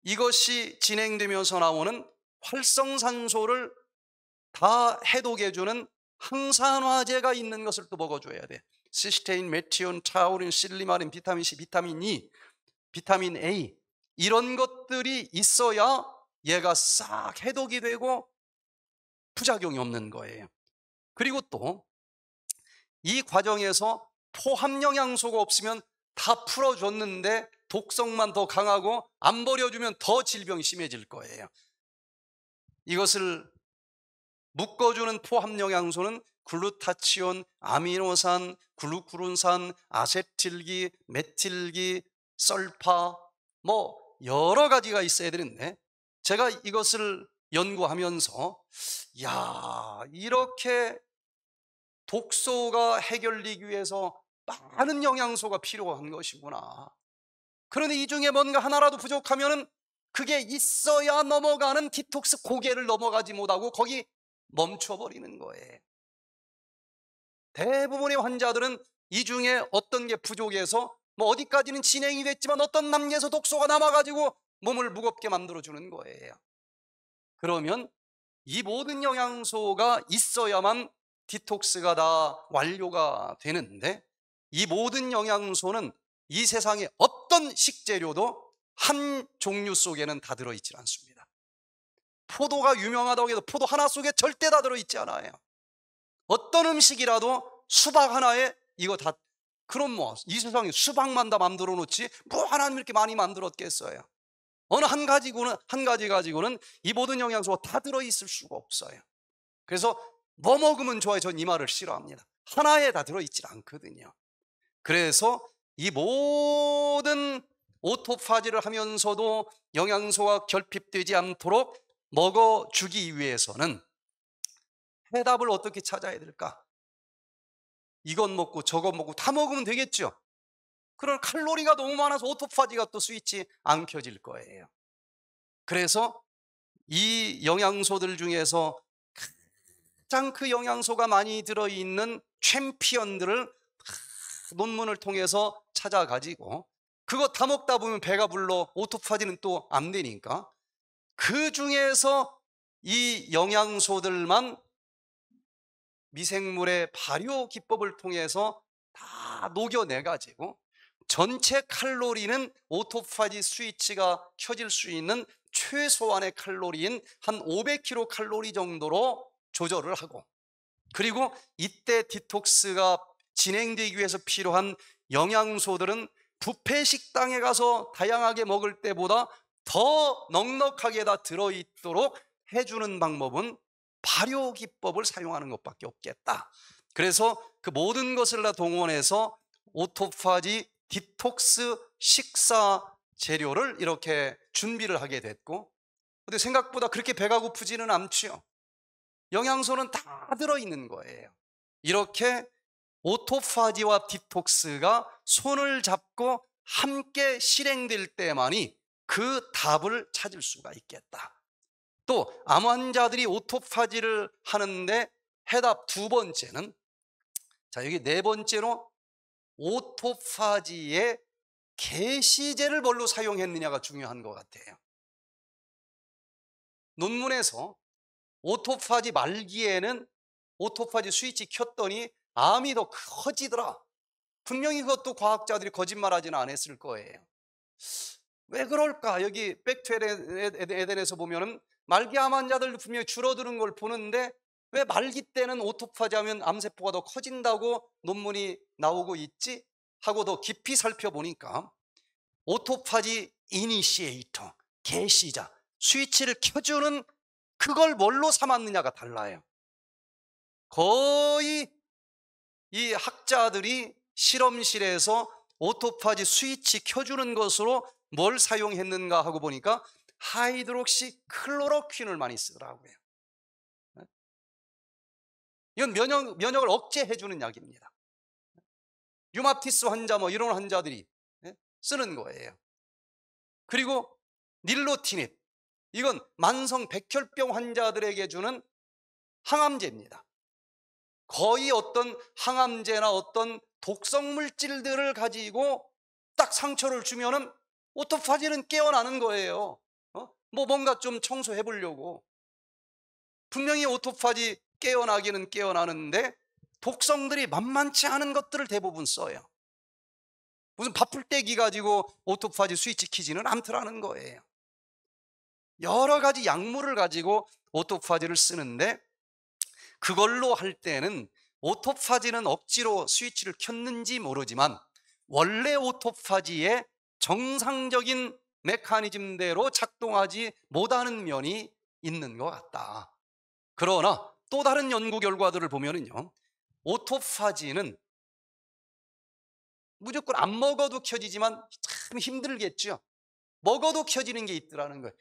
이것이 진행되면서 나오는 활성산소를 다 해독해주는 항산화제가 있는 것을 또 먹어줘야 돼. 시스테인, 메티온, 타우린, 실리마린, 비타민 C, 비타민 E, 비타민 A 이런 것들이 있어야 얘가 싹 해독이 되고 부작용이 없는 거예요. 그리고 또 이 과정에서 포함 영양소가 없으면 다 풀어줬는데 독성만 더 강하고 안 버려주면 더 질병이 심해질 거예요. 이것을 묶어주는 포함 영양소는 글루타치온, 아미노산, 글루쿠론산, 아세틸기, 메틸기, 썰파 뭐 여러 가지가 있어야 되는데 제가 이것을 연구하면서 야 이렇게 독소가 해결되기 위해서 많은 영양소가 필요한 것이구나 그런데 이 중에 뭔가 하나라도 부족하면 그게 있어야 넘어가는 디톡스 고개를 넘어가지 못하고 거기 멈춰버리는 거예요 대부분의 환자들은 이 중에 어떤 게 부족해서 뭐 어디까지는 진행이 됐지만 어떤 남기에서 독소가 남아가지고 몸을 무겁게 만들어주는 거예요 그러면 이 모든 영양소가 있어야만 디톡스가 다 완료가 되는데 이 모든 영양소는 이세상에 어떤 식재료도 한 종류 속에는 다 들어있지 않습니다. 포도가 유명하다고 해도 포도 하나 속에 절대 다 들어있지 않아요. 어떤 음식이라도 수박 하나에 이거 다 그럼 뭐 이 세상에 수박만 다 만들어 놓지 뭐 하나님 이렇게 많이 만들었겠어요. 어느 한 가지고는 한 가지 가지고는 이 모든 영양소가 다 들어 있을 수가 없어요. 그래서 뭐 먹으면 좋아요. 전 이 말을 싫어합니다. 하나에 다 들어 있질 않거든요. 그래서 이 모든 오토파지를 하면서도 영양소가 결핍되지 않도록 먹어 주기 위해서는 해답을 어떻게 찾아야 될까? 이건 먹고 저건 먹고 다 먹으면 되겠죠. 그럴 칼로리가 너무 많아서 오토파지가 또 스위치 안 켜질 거예요. 그래서 이 영양소들 중에서 가장 그 영양소가 많이 들어있는 챔피언들을 논문을 통해서 찾아가지고 그거 다 먹다 보면 배가 불러 오토파지는 또 안 되니까 그 중에서 이 영양소들만 미생물의 발효 기법을 통해서 다 녹여내가지고 전체 칼로리는 오토파지 스위치가 켜질 수 있는 최소한의 칼로리인 한 500kcal 정도로 조절을 하고 그리고 이때 디톡스가 진행되기 위해서 필요한 영양소들은 부페 식당에 가서 다양하게 먹을 때보다 더 넉넉하게 다 들어있도록 해주는 방법은 발효 기법을 사용하는 것밖에 없겠다. 그래서 그 모든 것을 다 동원해서 오토파지 디톡스 식사 재료를 이렇게 준비를 하게 됐고 근데 생각보다 그렇게 배가 고프지는 않지요. 영양소는 다 들어있는 거예요. 이렇게 오토파지와 디톡스가 손을 잡고 함께 실행될 때만이 그 답을 찾을 수가 있겠다. 또암 환자들이 오토파지를 하는데 해답 두 번째는 자 여기 네 번째로 오토파지의 개시제를 뭘로 사용했느냐가 중요한 것 같아요 논문에서 오토파지 말기에는 오토파지 스위치 켰더니 암이 더 커지더라 분명히 그것도 과학자들이 거짓말하지는 않았을 거예요 왜 그럴까? 여기 백투 에덴에서 보면 말기 암 환자들 도 분명히 줄어드는 걸 보는데 왜 말기 때는 오토파지 하면 암세포가 더 커진다고 논문이 나오고 있지? 하고 더 깊이 살펴보니까 오토파지 이니시에이터, 개시자, 스위치를 켜주는 그걸 뭘로 삼았느냐가 달라요. 거의 이 학자들이 실험실에서 오토파지 스위치 켜주는 것으로 뭘 사용했는가 하고 보니까 하이드록시 클로로퀸을 많이 쓰더라고요. 이건 면역, 면역을 억제해주는 약입니다. 유마티스 환자 뭐 이런 환자들이 예, 쓰는 거예요. 그리고 닐로티닙. 이건 만성 백혈병 환자들에게 주는 항암제입니다. 거의 어떤 항암제나 어떤 독성 물질들을 가지고 딱 상처를 주면은 오토파지는 깨어나는 거예요. 어? 뭐 뭔가 좀 청소해 보려고. 분명히 오토파지 깨어나기는 깨어나는데 독성들이 만만치 않은 것들을 대부분 써요. 무슨 바쁠 때기 가지고 오토파지 스위치 키지는 않더라는 거예요. 여러 가지 약물을 가지고 오토파지를 쓰는데 그걸로 할 때는 오토파지는 억지로 스위치를 켰는지 모르지만 원래 오토파지의 정상적인 메커니즘대로 작동하지 못하는 면이 있는 것 같다. 그러나 또 다른 연구 결과들을 보면은요, 오토파지는 무조건 안 먹어도 켜지지만 참 힘들겠죠. 먹어도 켜지는 게 있더라는 거예요.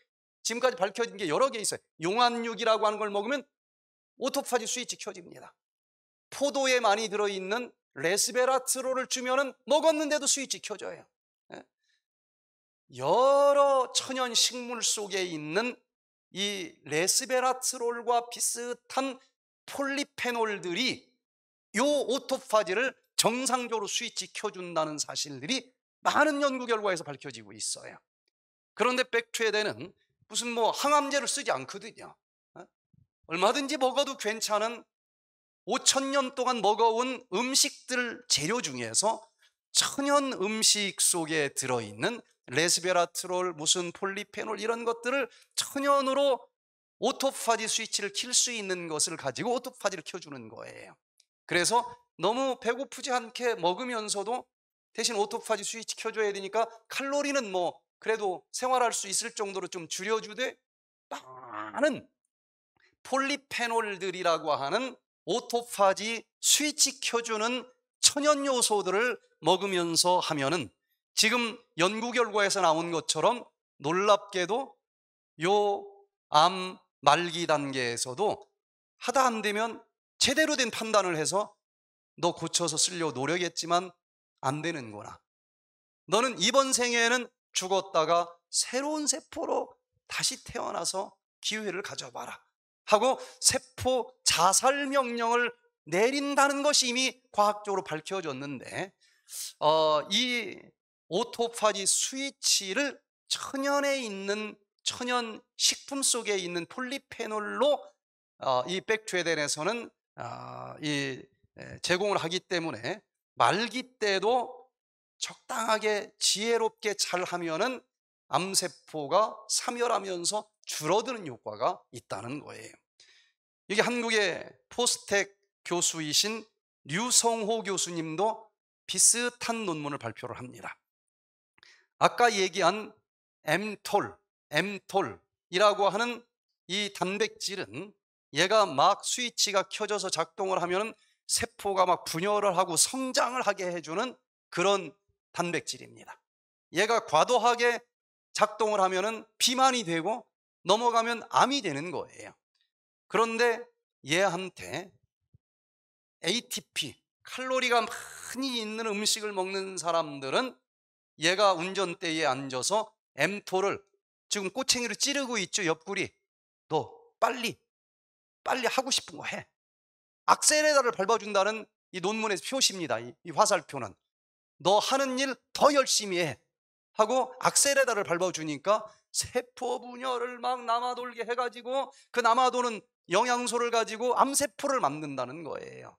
지금까지 밝혀진 게 여러 개 있어요. 용암육이라고 하는 걸 먹으면 오토파지 스위치 켜집니다. 포도에 많이 들어있는 레스베라트롤을 주면은 먹었는데도 스위치 켜져요. 예? 여러 천연 식물 속에 있는 이 레스베라트롤과 비슷한 폴리페놀들이 이 오토파지를 정상적으로 스위치켜준다는 사실들이 많은 연구 결과에서 밝혀지고 있어요. 그런데 백트에대는 무슨 뭐 항암제를 쓰지 않거든요. 어? 얼마든지 먹어도 괜찮은 5천년 동안 먹어온 음식들 재료 중에서 천연 음식 속에 들어있는 레스베라트롤, 무슨 폴리페놀 이런 것들을 천연으로 오토파지 스위치를 킬 수 있는 것을 가지고 오토파지를 켜주는 거예요. 그래서 너무 배고프지 않게 먹으면서도 대신 오토파지 스위치 켜줘야 되니까 칼로리는 뭐 그래도 생활할 수 있을 정도로 좀 줄여주되 많은 폴리페놀들이라고 하는 오토파지 스위치 켜주는 천연 요소들을 먹으면서 하면은 지금 연구 결과에서 나온 것처럼 놀랍게도 요 암 말기 단계에서도 하다 안 되면 제대로 된 판단을 해서 너 고쳐서 쓰려고 노력했지만 안 되는구나. 너는 이번 생에는 죽었다가 새로운 세포로 다시 태어나서 기회를 가져봐라. 하고 세포 자살 명령을 내린다는 것이 이미 과학적으로 밝혀졌는데 어, 이 오토파지 스위치를 천연에 있는 천연 식품 속에 있는 폴리페놀로 어, 이 백트웨덴에서는 어, 이 제공을 하기 때문에 말기 때도 적당하게 지혜롭게 잘 하면은 암세포가 사멸하면서 줄어드는 효과가 있다는 거예요. 이게 한국의 포스텍 교수이신 류성호 교수님도 비슷한 논문을 발표를 합니다. 아까 얘기한 엠톨, 엠톨이라고 하는 이 단백질은 얘가 막 스위치가 켜져서 작동을 하면 세포가 막 분열을 하고 성장을 하게 해주는 그런 단백질입니다. 얘가 과도하게 작동을 하면 비만이 되고 넘어가면 암이 되는 거예요. 그런데 얘한테 ATP, 칼로리가 많이 있는 음식을 먹는 사람들은 얘가 운전대에 앉아서 M2를 지금 꼬챙이로 찌르고 있죠, 옆구리. 너 빨리, 빨리 하고 싶은 거 해. 악셀레다를 밟아준다는 이 논문의 표시입니다. 이, 이 화살표는. 너 하는 일 더 열심히 해. 하고 악셀레다를 밟아주니까 세포 분열을 막 남아돌게 해가지고 그 남아도는 영양소를 가지고 암세포를 만든다는 거예요.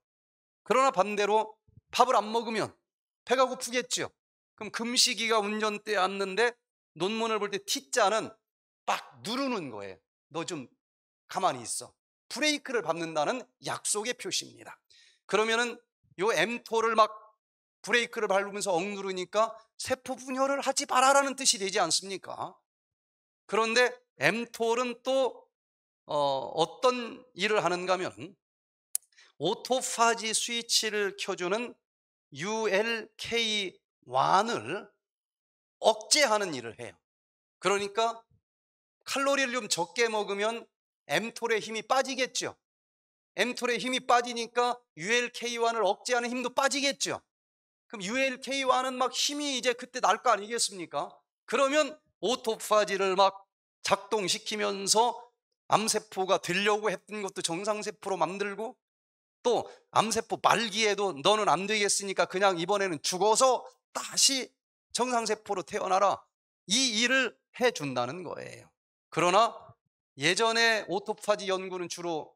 그러나 반대로 밥을 안 먹으면 배가 고프겠죠 그럼 금식이가 운전대에 앉는데 논문을 볼 때 T자는 빡 누르는 거예요. 너 좀 가만히 있어. 브레이크를 밟는다는 약속의 표시입니다. 그러면은 요 m 토를막 브레이크를 밟으면서 억누르니까 세포 분열을 하지 마라라는 뜻이 되지 않습니까? 그런데 m 토는또 어, 떤 일을 하는가 하면 오토파지 스위치를 켜주는 ULK1을 억제하는 일을 해요. 그러니까 칼로리를 좀 적게 먹으면 엠톨의 힘이 빠지겠죠. 엠톨의 힘이 빠지니까 ULK1을 억제하는 힘도 빠지겠죠. 그럼 ULK1은 막 힘이 이제 그때 날 거 아니겠습니까? 그러면 오토파지를 막 작동시키면서 암세포가 들려고 했던 것도 정상세포로 만들고 또 암세포 말기에도 너는 안 되겠으니까 그냥 이번에는 죽어서 다시 정상세포로 태어나라. 이 일을 해준다는 거예요. 그러나 예전에 오토파지 연구는 주로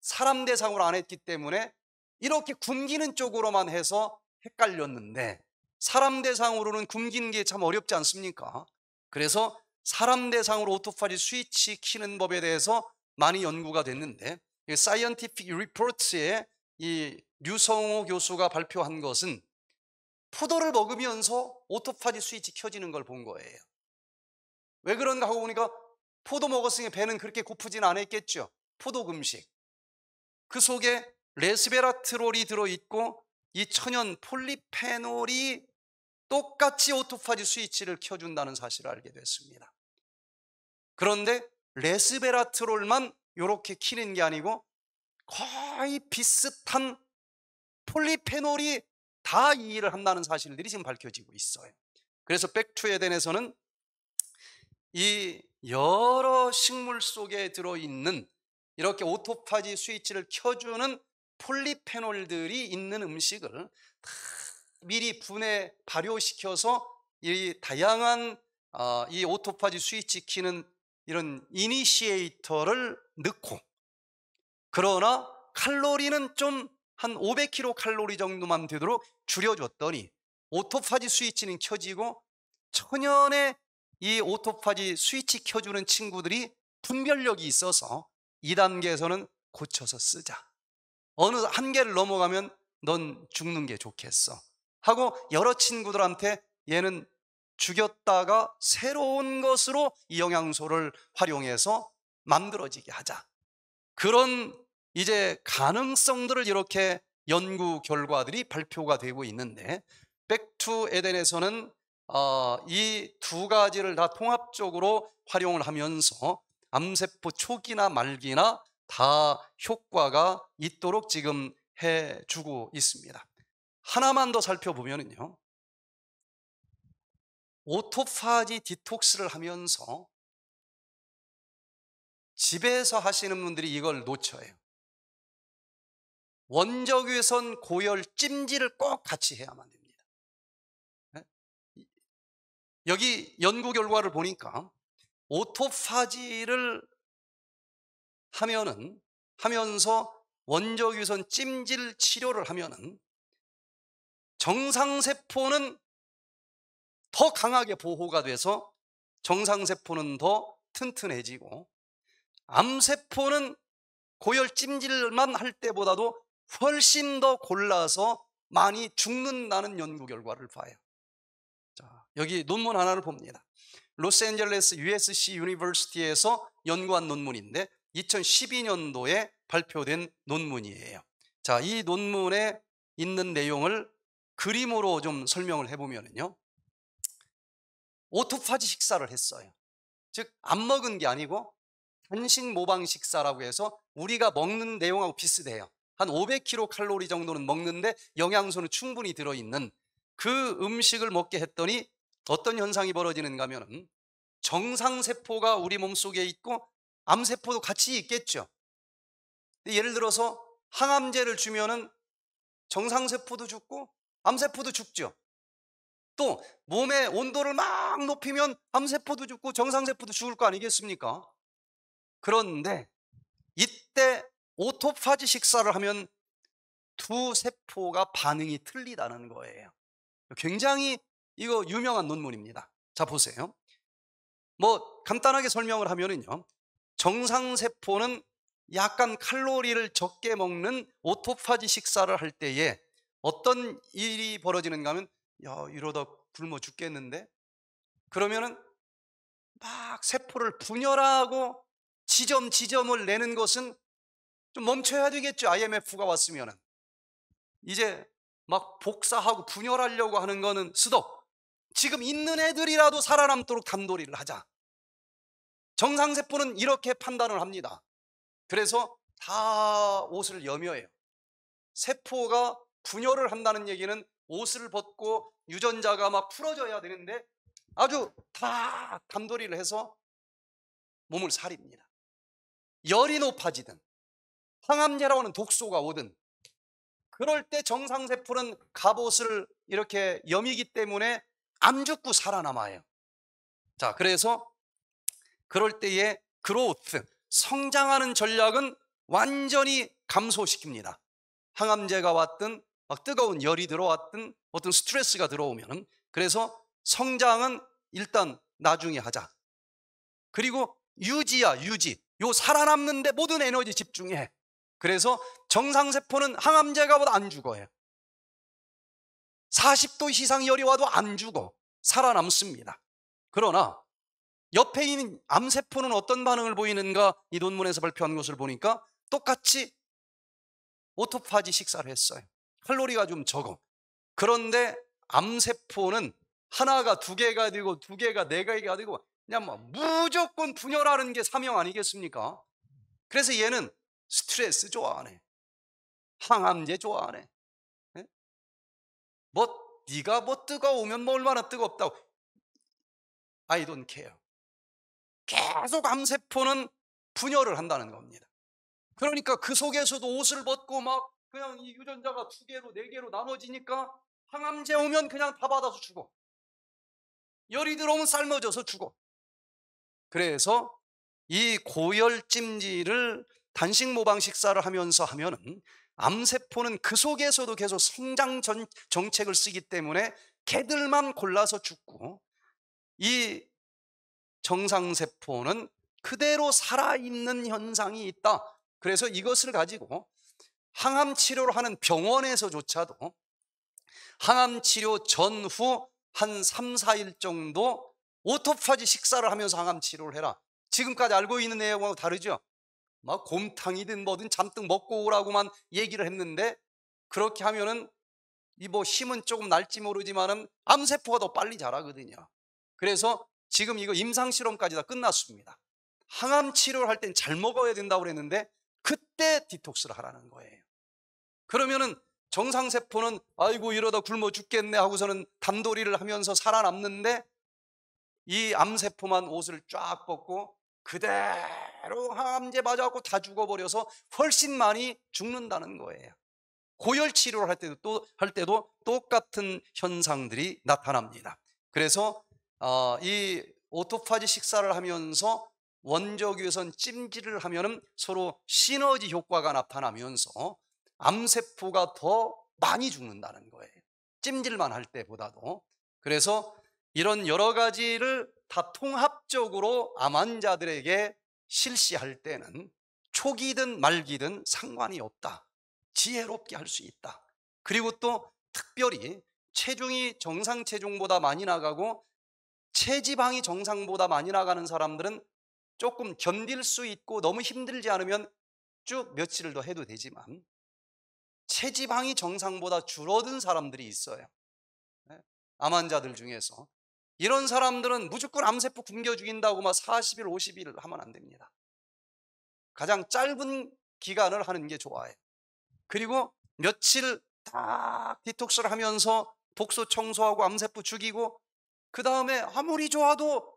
사람 대상으로 안 했기 때문에 이렇게 굶기는 쪽으로만 해서 헷갈렸는데 사람 대상으로는 굶기는 게 참 어렵지 않습니까? 그래서 사람 대상으로 오토파지 스위치 키는 법에 대해서 많이 연구가 됐는데 사이언티픽 리포트에 이 류성호 교수가 발표한 것은 포도를 먹으면서 오토파지 스위치켜지는걸 본 거예요. 왜 그런가 하고 보니까 포도 먹었으니 배는 그렇게 고프진 않았겠죠. 포도 금식. 그 속에 레스베라트롤이 들어있고 이 천연 폴리페놀이 똑같이 오토파지 스위치를 켜준다는 사실을 알게 됐습니다. 그런데 레스베라트롤만 이렇게 키는 게 아니고 거의 비슷한 폴리페놀이 다 이 일을 한다는 사실들이 지금 밝혀지고 있어요. 그래서 백투에덴에서는 이 여러 식물 속에 들어있는 이렇게 오토파지 스위치를 켜주는 폴리페놀들이 있는 음식을 미리 분해 발효시켜서 이 다양한 어, 이 오토파지 스위치 키는 이런 이니시에이터를 넣고 그러나 칼로리는 좀 한 500kcal 칼로리 정도만 되도록 줄여줬더니 오토파지 스위치는 켜지고 천연의 이 오토파지 스위치 켜주는 친구들이 분별력이 있어서 2단계에서는 고쳐서 쓰자 어느 한계를 넘어가면 넌 죽는 게 좋겠어 하고 여러 친구들한테 얘는 죽였다가 새로운 것으로 이 영양소를 활용해서 만들어지게 하자. 그런 이제 가능성들을 이렇게 연구 결과들이 발표가 되고 있는데 백투 에덴에서는 어, 이두 가지를 다 통합적으로 활용을 하면서 암세포 초기나 말기나 다 효과가 있도록 지금 해주고 있습니다. 하나만 더 살펴보면요. 은 오토파지 디톡스를 하면서 집에서 하시는 분들이 이걸 놓쳐요. 원적외선 고열 찜질을 꼭 같이 해야만 됩니다. 예? 여기 연구 결과를 보니까 오토파지를 하면은 하면서 원적유선 찜질 치료를 하면은 정상세포는 더 강하게 보호가 돼서 정상세포는 더 튼튼해지고 암세포는 고열 찜질만 할 때보다도 훨씬 더 골라서 많이 죽는다는 연구 결과를 봐요. 자, 여기 논문 하나를 봅니다. 로스앤젤레스 USC 유니버시티에서 연구한 논문인데 2012년도에 발표된 논문이에요. 자, 이 논문에 있는 내용을 그림으로 좀 설명을 해보면요. 오토파지 식사를 했어요. 즉, 안 먹은 게 아니고 단신 모방 식사라고 해서 우리가 먹는 내용하고 비슷해요. 한 500kcal 칼로리 정도는 먹는데 영양소는 충분히 들어있는 그 음식을 먹게 했더니 어떤 현상이 벌어지는가 하면 정상세포가 우리 몸속에 있고 암세포도 같이 있겠죠. 예를 들어서 항암제를 주면은 정상세포도 죽고 암세포도 죽죠. 또 몸의 온도를 막 높이면 암세포도 죽고 정상세포도 죽을 거 아니겠습니까? 그런데 이때 오토파지 식사를 하면 두 세포가 반응이 틀리다는 거예요. 굉장히 이거 유명한 논문입니다. 자, 보세요. 뭐, 간단하게 설명을 하면은요. 정상세포는 약간 칼로리를 적게 먹는 오토파지 식사를 할 때에 어떤 일이 벌어지는가 하면, 야, 이러다 굶어 죽겠는데? 그러면은 막 세포를 분열하고 지점 지점을 내는 것은 좀 멈춰야 되겠죠. IMF가 왔으면은. 이제 막 복사하고 분열하려고 하는 거는 스톱. 지금 있는 애들이라도 살아남도록 단돌이를 하자. 정상세포는 이렇게 판단을 합니다. 그래서 다 옷을 여며해요. 세포가 분열을 한다는 얘기는 옷을 벗고 유전자가 막 풀어져야 되는데 아주 다단돌이를 해서 몸을 살입니다. 열이 높아지든 항암제라고 하는 독소가 오든 그럴 때 정상세포는 갑옷을 이렇게 여미기 때문에 암 죽고 살아남아요. 자, 그래서 그럴 때의 그로우트, 성장하는 전략은 완전히 감소시킵니다. 항암제가 왔든 막 뜨거운 열이 들어왔든 어떤 스트레스가 들어오면은 그래서 성장은 일단 나중에 하자. 그리고 유지야, 유지. 요 살아남는데 모든 에너지 집중해. 그래서 정상세포는 항암제가 보다 안 죽어요. 40도 이상 열이 와도 안 죽어. 살아남습니다. 그러나 옆에 있는 암세포는 어떤 반응을 보이는가 이 논문에서 발표한 것을 보니까 똑같이 오토파지 식사를 했어요. 칼로리가 좀 적어. 그런데 암세포는 하나가 두 개가 되고 두 개가 네 개가 되고 그냥 뭐 무조건 분열하는 게 사명 아니겠습니까? 그래서 얘는 스트레스 좋아 하네 항암제 좋아 하네 네? 예? 뭐 네가 뭐 뜨거우면 뭐 얼마나 뜨겁다고. I don't care. 계속 암세포는 분열을 한다는 겁니다. 그러니까 그 속에서도 옷을 벗고 막 그냥 이 유전자가 두 개로 네 개로 나눠지니까 항암제 오면 그냥 다 받아서 죽어. 열이 들어오면 삶아져서 죽어. 그래서 이 고열찜질을 단식 모방 식사를 하면서 하면은 암세포는 그 속에서도 계속 성장 전, 정책을 쓰기 때문에 개들만 골라서 죽고 이 정상세포는 그대로 살아있는 현상이 있다. 그래서 이것을 가지고 항암 치료를 하는 병원에서조차도 항암 치료 전후 한 3, 4일 정도 오토파지 식사를 하면서 항암 치료를 해라. 지금까지 알고 있는 내용하고 다르죠? 막 곰탕이든 뭐든 잔뜩 먹고 오라고만 얘기를 했는데 그렇게 하면은 이 뭐 힘은 조금 날지 모르지만은 암세포가 더 빨리 자라거든요. 그래서 지금 이거 임상 실험까지 다 끝났습니다. 항암 치료를 할 땐 잘 먹어야 된다고 그랬는데 그때 디톡스를 하라는 거예요. 그러면은 정상세포는 아이고 이러다 굶어 죽겠네 하고서는 단도리를 하면서 살아남는데 이 암세포만 옷을 쫙 벗고 그대로 항암제 맞아갖고 다 죽어버려서 훨씬 많이 죽는다는 거예요. 고열 치료를 할 때도 또 할 때도 똑같은 현상들이 나타납니다. 그래서 어, 이 오토파지 식사를 하면서 원적외선 찜질을 하면은 서로 시너지 효과가 나타나면서 암세포가 더 많이 죽는다는 거예요. 찜질만 할 때보다도. 그래서 이런 여러 가지를 다 통합적으로 암 환자들에게 실시할 때는 초기든 말기든 상관이 없다. 지혜롭게 할 수 있다. 그리고 또 특별히 체중이 정상 체중보다 많이 나가고 체지방이 정상보다 많이 나가는 사람들은 조금 견딜 수 있고 너무 힘들지 않으면 쭉 며칠을 더 해도 되지만 체지방이 정상보다 줄어든 사람들이 있어요. 네. 암환자들 중에서 이런 사람들은 무조건 암세포 굶겨 죽인다고 막 40일, 50일 하면 안 됩니다. 가장 짧은 기간을 하는 게 좋아요. 그리고 며칠 딱 디톡스를 하면서 독소 청소하고 암세포 죽이고 그 다음에 아무리 좋아도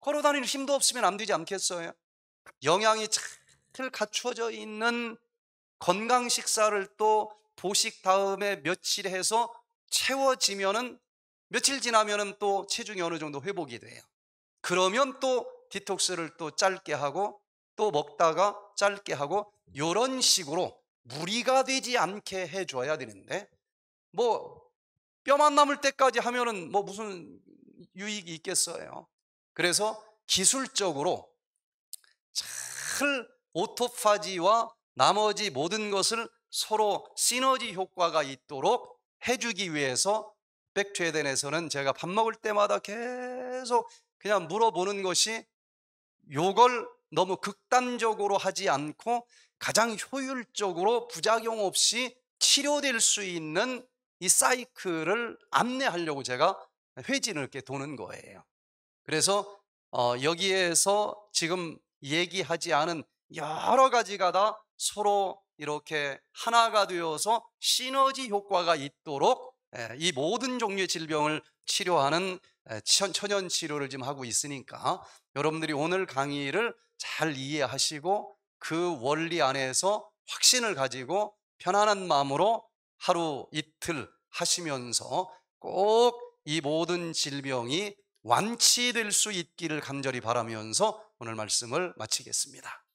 걸어다닐 힘도 없으면 안 되지 않겠어요? 영양이 잘갖춰져 있는 건강 식사를 또 보식 다음에 며칠 해서 채워지면은 며칠 지나면또 체중이 어느 정도 회복이 돼요. 그러면 또 디톡스를 또 짧게 하고 또 먹다가 짧게 하고 이런 식으로 무리가 되지 않게 해줘야 되는데 뭐 뼈만 남을 때까지 하면은 뭐 무슨 유익이 있겠어요. 그래서 기술적으로 잘 오토파지와 나머지 모든 것을 서로 시너지 효과가 있도록 해주기 위해서 백죄덴에서는 제가 밥 먹을 때마다 계속 그냥 물어보는 것이 요걸 너무 극단적으로 하지 않고 가장 효율적으로 부작용 없이 치료될 수 있는 이 사이클을 안내하려고 제가 회진을 이렇게 도는 거예요. 그래서 어, 여기에서 지금 얘기하지 않은 여러 가지가 다 서로 이렇게 하나가 되어서 시너지 효과가 있도록 예, 이 모든 종류의 질병을 치료하는 예, 천연 치료를 지금 하고 있으니까 여러분들이 오늘 강의를 잘 이해하시고 그 원리 안에서 확신을 가지고 편안한 마음으로 하루 이틀 하시면서 꼭 이 모든 질병이 완치될 수 있기를 간절히 바라면서 오늘 말씀을 마치겠습니다.